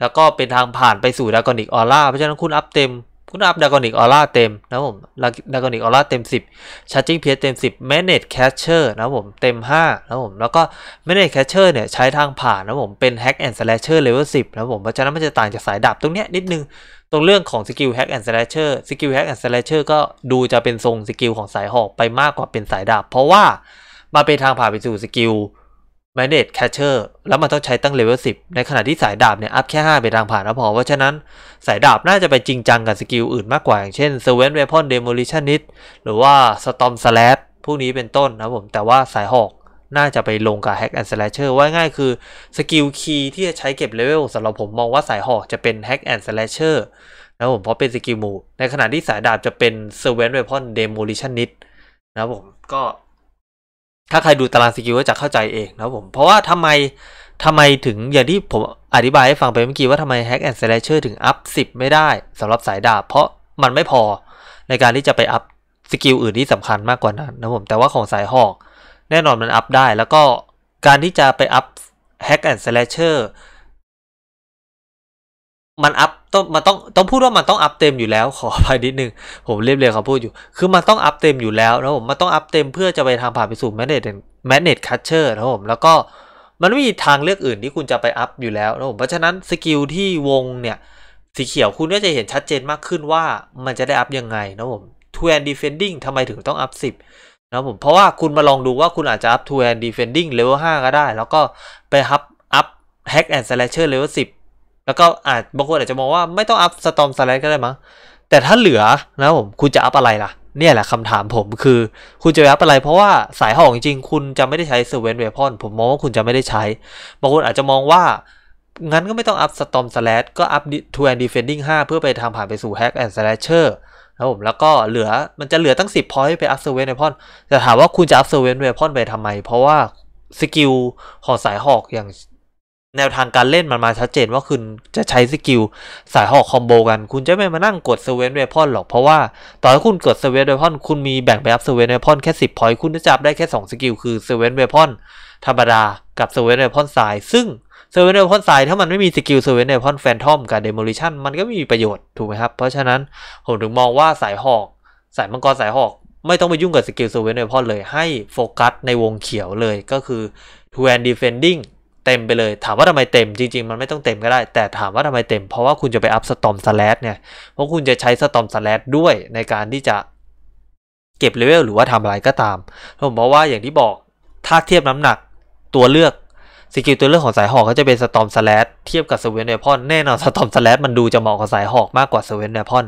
แล้วก็เป็นทางผ่านไปสู่ดากอนิกออร่าเพราะฉะนั้นคุณอัพเต็มคุณอัพดากอนิกออร่าเต็มนะผมดากอนิกออร่าเต็ม 10 ชาร์จิ้งเพียเต็ม 10 m a n a g e Catcher นะผมเต็ม5นะผมแล้วก็ m a n a g e Catcher เนี่ยใช้ทางผ่านนะผมเป็น Hack and Slasher Level 10นะผมเพราะฉะนั้นมันจะต่างจากสายดาบตรงเนี้ยนิดนึงตรงเรื่องของสกิลแฮกแอนด์สแลชเชอร์สกิลแฮกแอนด์สแลชเชอร์ก็ดูจะเป็นทรงสกิลของสายหอกไปมากกว่าเป็นสายดาบเพราะว่ามาเป็นทางผ่านไปสู่สกิลแมนเดตแคชเชอร์แล้วมันต้องใช้ตั้งเลเวล10 ในขณะที่สายดาบเนี่ยอัพแค่5เป็นทางผ่านแล้วพอ เพราะฉะนั้น สายดาบน่าจะไปจริงจังกับสกิลอื่นมากกว่า อย่างเช่น s e r v a n t Weapon Demolitionist หรือว่า Storm Slash พวกนี้เป็นต้นนะผม แต่ว่าสายหอกน่าจะไปลงกับ Hack and Slasher ว่าง่ายคือ สกิลคีย์ที่จะใช้เก็บเลเวลสำหรับผมมองว่าสายหอกจะเป็น Hack and Slasher นะผมเพราะเป็นสกิลมูในขณะที่สายดาบจะเป็น s e r v a n t Weapon Demolitionist นะผมก็ถ้าใครดูตารางสกิลก็จะเข้าใจเองนะผม เพราะว่าทำไมทำไมถึงอย่างที่ผมอธิบายให้ฟังไปเมื่อกี้ว่าทำไม Hack and Slasher ถึงอัพ10 ไม่ได้ สำหรับสายดาบ เพราะมันไม่พอในการที่จะไปอัพสกิลอื่นที่สำคัญมากกว่านั้นนะผม แต่ว่าของสายหอกแน่นอนมันอัพได้แล้วก็การที่จะไปอัพ Hack and Slasher มันอัพต้องมันต้องต้องพูดว่ามันต้องอัพเต็มอยู่แล้ว ขอพภยนิดนึงผมเรียบเรียงเขาพูดอยู่ คือมันต้องอัพเต็มอยู่แล้วนะผมมันต้องอัพเต็มเพื่อจะไปทางผ่านไปสู่แมเนจแมเนจคัตเชอร์นะผมแล้วก็มันไม่มีทางเลือกอื่นที่คุณจะไปอัพอยู่แล้วนะผมเพราะฉะนั้นสกิลที่วงเนี่ยสีเขียวคุณก็จะเห็นชัดเจนมากขึ้นว่ามันจะได้อัพยังไงนะผมทูแอนดีเฟนดิ้งทำไมถึงต้องอัพสิบนะผมเพราะว่าคุณมาลองดูว่าคุณอาจจะอัพทูแอนดีเฟนดิ้งเลเวลห้าก็ได้ แล้วก็ไปอัพอัพแฮกแอนด์สแลชเชอร์เลเวลสิบแล้วก็อาจบางคนอาจจะมองว่าไม่ต้องอัพสตอมสไลด์ก็ได้มั้งแต่ถ้าเหลือนะผมคุณจะอัพอะไรล่ะเนี่ยแหละคำถามผม คือ คุณจะอัพอะไรเพราะว่าสายหอกจริงคุณจะไม่ได้ใช้เซเว่นเวพอนผมมองว่าคุณจะไม่ได้ใช้ บางคนอาจจะมองว่า งั้นก็ไม่ต้องอัพสตอมสแลชก็อัพทูแอนดีเฟนดิ้งห้าเพื่อไปทางผ่านไปสู่แฮกแอนด์สแลชเชอร์นะผมแล้วก็เหลือมันจะเหลือตั้ง 10 พอยต์ไปอัพเซเว่นเวพอนแต่ถามว่าคุณจะอัพเซเว่นเวพอนไปทำไมเพราะว่าสกิลของสายหอกอย่างแนวทางการเล่นมันมาชัดเจนว่าคุณจะใช้สกิลสายหอกคอมโบกัน คุณจะไม่มานั่งกดเซเว่นเวพอนหรอกเพราะว่าตอนที่คุณกดเซเว่นเวพอนคุณมีแบ่งไปอัเซเว่นเวพอนแค่สิบพอยต์คุณจะจับได้แค่สองสกิล คือเซเว่นเวพอนธรรมดา กับเซเว่นเวพอนสาย ซึ่งเซเว่นเวพอนสาย ถ้ามันไม่มีสกิลเซเว่นเวพอนแฟนทอมกับเดโมลิชันมันก็ไม่มีประโยชน์ถูกไหมครับเพราะฉะนั้นผมถึงมองว่าสายหอกสายมังกรสายหอก ไม่ต้องไปยุ่งกับสกิลเซเว่นเวพอนเลยให้โฟกัสในวงเขียวเลยก็คือทูแอนด d เฟนดิ d i เต็มไปเลย ถามว่าทำไมเต็มจริงๆมันไม่ต้องเต็มก็ได้ แต่ถามว่าทำไมเต็มเพราะว่าคุณจะไปอัพสตอมสแลตเนี่ย เพราะคุณจะใช้สตอมสแลตด้วยในการที่จะ เก็บเลเวลหรือว่าทำอะไรก็ตามผมบอกว่าอย่างที่บอกถ้าเทียบน้ำหนักตัวเลือกสกิลตัวเลือกของสายหอกก็จะเป็นสตอมสแลตเทียบกับสเวนเนพอนแน่นอนสตอมสแลตมันดูจะเหมาะกับสายหอกมากกว่าสเวนเนพอน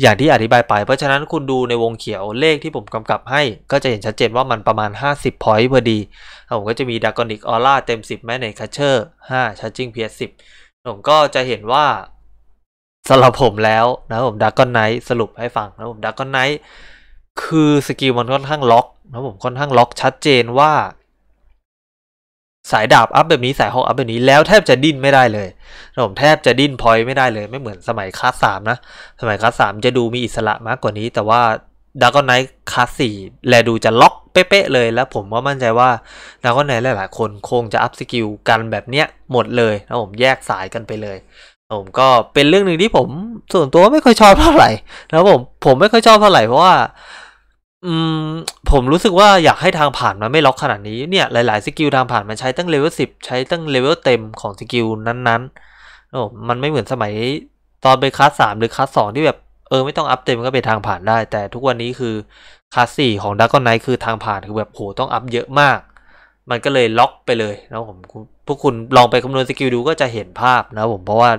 อย่างที่อธิบายไป เพราะฉะนั้นคุณดูในวงเขียวเลขที่ผมกำกับให้ ก็จะเห็นชัดเจนว่ามันประมาณ 50 point พอดี ผมก็จะมีดากอนิกออร่าเต็ม 10 แม่ในคัชเชอร์ 5 ชาร์จิ้งเพียส 10 ผมก็จะเห็นว่าสำหรับผมแล้วนะผมดากอนไนท์สรุปให้ฟังนะผมดากอนไนท์คือสกิลมันค่อนข้างล็อกนะผมค่อนข้างล็อกชัดเจนว่าสายดาบอัพแบบนี้สายฮอกอัพแบบนี้แล้วแทบจะดิ้นไม่ได้เลยผมแทบจะดิ้นพอยไม่ได้เลยไม่เหมือนสมัยคลาสสามนะ สมัยคลาสสามจะดูมีอิสระมากกว่านี้ แต่ว่าดากอนไนท์คลาสสี่แลดูจะล็อกเป๊ะเลย แล้วผมก็มั่นใจว่าดากอนไนท์หลายๆ คนคงจะอัพสกิลกันแบบเนี้ยหมดเลยนะผมแยกสายกันไปเลย ผมก็เป็นเรื่องหนึ่งที่ผมส่วนตัวไม่ค่อยชอบเท่าไหร่นะผมผมไม่ค่อยชอบเท่าไหร่เพราะว่าอืมผมรู้สึกว่าอยากให้ทางผ่านมันไม่ล็อกขนาดนี้เนี่ยหลาย ๆสกิลทางผ่านมันใช้ตั้งเลเวลสิบใช้ตั้งเลเวลเต็มของสกิลนั้นๆโอ้มันไม่เหมือนสมัยตอนไปคลาสสามหรือคลาสสองที่แบบเออไม่ต้องอัพเต็มก็ไปทางผ่านได้ แต่ทุกวันนี้คือคลาสสี่ของดักกอนไนคือทางผ่านคือแบบโหต้องอัพเยอะมาก มันก็เลยล็อกไปเลยนะผมพวกคุณลองไปคำนวณสกิลดูก็จะเห็นภาพนะผมเพราะว่า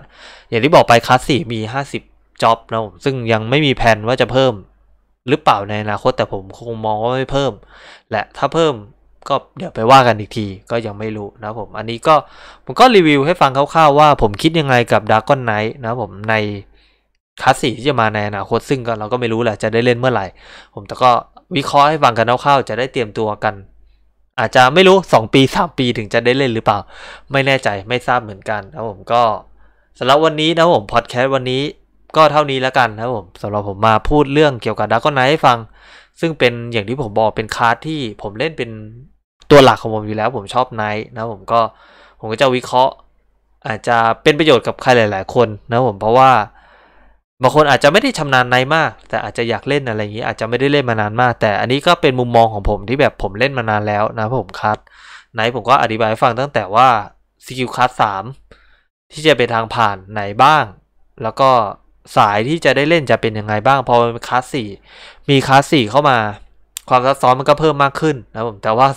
อย่างที่บอกไปคลาสสี่มีห้าสิบจ็อบนะผมซึ่งยังไม่มีแผนว่าจะเพิ่มหรือเปล่าในอนาคตแต่ผมคงมองว่าไม่เพิ่ม และถ้าเพิ่มก็เดี๋ยวไปว่ากันอีกทีก็ยังไม่รู้นะผม อันนี้ก็ผมก็รีวิวให้ฟังคร่าวๆว่าผมคิดยังไงกับดาร์กอนไนท์นะผมในคลาสสี่ที่จะมาในอนาคต ซึ่งก็เราก็ไม่รู้แหละจะได้เล่นเมื่อไหร่ ผมแต่ก็วิเคราะห์ให้ฟังกันคร่าวๆจะได้เตรียมตัวกัน อาจจะไม่รู้ 2 ปี3ปีถึงจะได้เล่น หรือเปล่าไม่แน่ใจไม่ทราบเหมือนกันนะผมก็สำหรับวันนี้นะผมพอดแคสต์วันนี้ก็เท่านี้แล้วกันนะผมสำหรับผมมาพูดเรื่องเกี่ยวกับดักก็ไนให้ฟัง ซึ่งเป็นอย่างที่ผมบอกเป็นคาร์ดที่ผมเล่นเป็นตัวหลักของผมอยู่แล้วผมชอบไนท์นะผมก็ผมก็จะวิเคราะห์ อาจจะเป็นประโยชน์กับใครหลาย ๆคนนะผมเพราะว่าบางคนอาจจะไม่ได้ชำนาญไนท์มาก แต่อาจจะอยากเล่นอะไรอย่างนี้ อาจจะไม่ได้เล่นมานานมากแต่อันนี้ก็เป็นมุมมองของผมที่แบบผมเล่นมานานแล้วนะผมคัดไนท์ผมก็อธิบายฟังตั้งแต่ว่าสกิลคัดสามที่จะไปทางผ่านไหนบ้าง แล้วก็สายที่จะได้เล่นจะเป็นยังไงบ้าง พอเป็นคลาสสี่มีคลาสสี่เข้ามาความซับซ้อนมันก็เพิ่มมากขึ้นนะผมแต่ว่า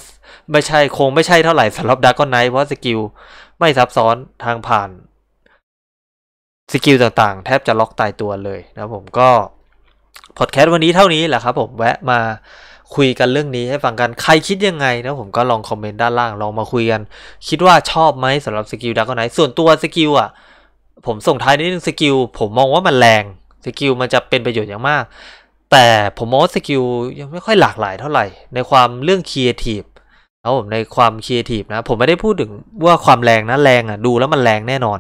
ไม่ใช่คงไม่ใช่เท่าไหร่สำหรับดักก็ไนเพราะสกิลไม่ซับซ้อนทางผ่าน สกิลต่างๆ แทบจะล็อกตายตัวเลยนะผมก็ พอดแคสต์วันนี้เท่านี้แหละครับผมแวะมาคุยกันเรื่องนี้ให้ฟังกันใครคิดยังไงนะผมก็ลองคอมเมนต์ด้านล่างลองมาคุยกันคิดว่าชอบไหมสำหรับสกิลดักก็ไนส่วนตัวสกิลอ่ะผมส่งท้ายนิดนึงสกิลผมมองว่ามันแรงสกิลมันจะเป็นประโยชน์อย่างมาก แต่ผมมองว่าสกิลยังไม่ค่อยหลากหลายเท่าไหร่ ในความเรื่องครีเอทีฟครับผมในความครีเอทีฟนะผมไม่ได้พูดถึงว่าความแรงนะแรงอ่ะดู แล้วมันแรงแน่นอน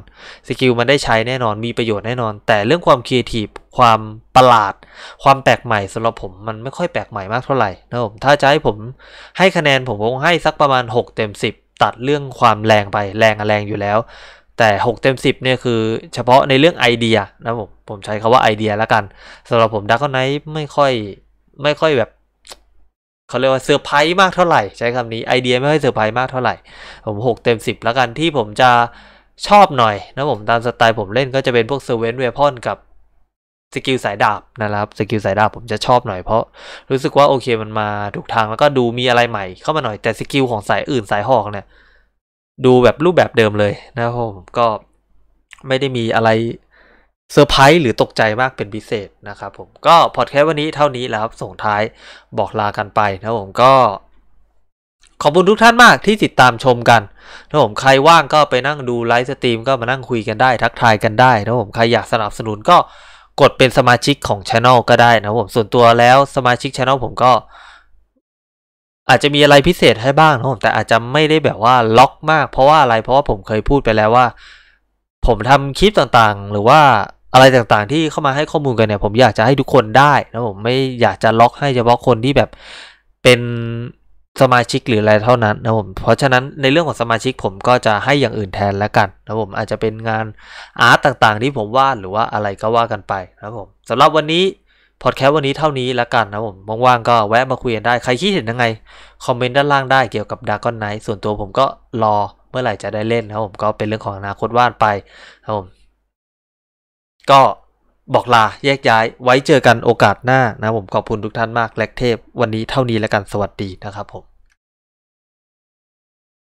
สกิลมันได้ใช้แน่นอนมีประโยชน์แน่นอน แต่เรื่องความครีเอทีฟความประหลาด ความแปลกใหม่สำหรับผมมันไม่ค่อยแปลกใหม่มากเท่าไหร่นะผมถ้าจะให้ผมให้คะแนนผมคงให้สักประมาณ 6 เต็ม 10 ตัดเรื่องความแรงไปแรงอะแรงอยู่แล้วแต่6เต็ม10เนี่ยคือเฉพาะในเรื่องไอเดียนะผมผมใช้คาว่าไอเดียแล้วกันสำหรับผมดักก็ไนท์ไม่ค่อยไม่ค่อยแบบเขาเรียกว่าเซอร์ไพรส์มากเท่าไหร่ ใช้คำนี้ไอเดียไม่ค่อยเซอร์ไพรส์มากเท่าไหร่ ผม 6 เต็ม 10 แล้วกันที่ผมจะชอบหน่อยนะผมตามสไตล์ผมเล่นก็จะเป็นพวกเซเวนเวพอนกับสกิลสายดาบนะครับสกิลสายดาบผมจะชอบหน่อยเพราะรู้สึกว่าโอเคมันมาถูกทางแล้วก็ดูมีอะไรใหม่เข้ามาหน่อยแต่สกิลของสายอื่นสายหอกเนี่ยดู แบบรูปแบบเดิมเลยนะผมก็ไม่ได้มีอะไรเซอร์ไพรส์หรือตกใจมากเป็นพิเศษนะครับผมก็พอดแคสต์วันนี้เท่านี้แล้วครับส่งท้ายบอกลากันไปนะผมก็ ขอบคุณทุกท่านมากที่ติดตามชมกันนะผมใครว่างก็ไปนั่งดูไลฟ์สตรีมก็มานั่งคุยกันได้ ทักทายกันได้นะผม ใครอยากสนับสนุนก็กดเป็นสมาชิกของช anel ก็ได้นะผมส่วนตัวแล้วสมาชิกช anel ผมก็อาจจะมีอะไรพิเศษให้บ้างนะผมแต่อาจจะไม่ได้แบบว่าล็อก มาก เพราะว่าอะไร เพราะว่าผมเคยพูดไปแล้วว่า ผมทำคลิปต่างๆ หรือว่าอะไรต่างๆ ที่เข้ามาให้ข้อมูลกันเนี่ย ผมอยากจะให้ทุกคนได้นะผมไม่อยากจะล็อกให้เฉพาะคนที่แบบเป็นสมาชิกหรืออะไรเท่านั้นนะผมเพราะฉะนั้นในเรื่องของสมาชิกผมก็จะให้อย่างอื่นแทนแล้วกันนะผมอาจจะเป็นงานอาร์ตต่างๆ ที่ผมวาดหรือว่าอะไรก็ว่ากันไปนะผมสำหรับวันนี้พอดแคสต์วันนี้เท่านี้ละกันนะผมว่างๆก็แวะมาคุยกันได้ใครคิดเห็นยังไง คอมเมนต์ด้านล่างได้เกี่ยวกับดากอนไนท์ส่วนตัวผมก็รอเมื่อไหร่จะได้เล่นนะผมก็เป็นเรื่องของอนาคตว่านไปนะผมก็บอกลาแยกย้ายไว้เจอกันโอกาสหน้านะผม ขอบคุณทุกท่านมากแลกเทพ วันนี้เท่านี้แล้วกันสวัสดีนะครับผม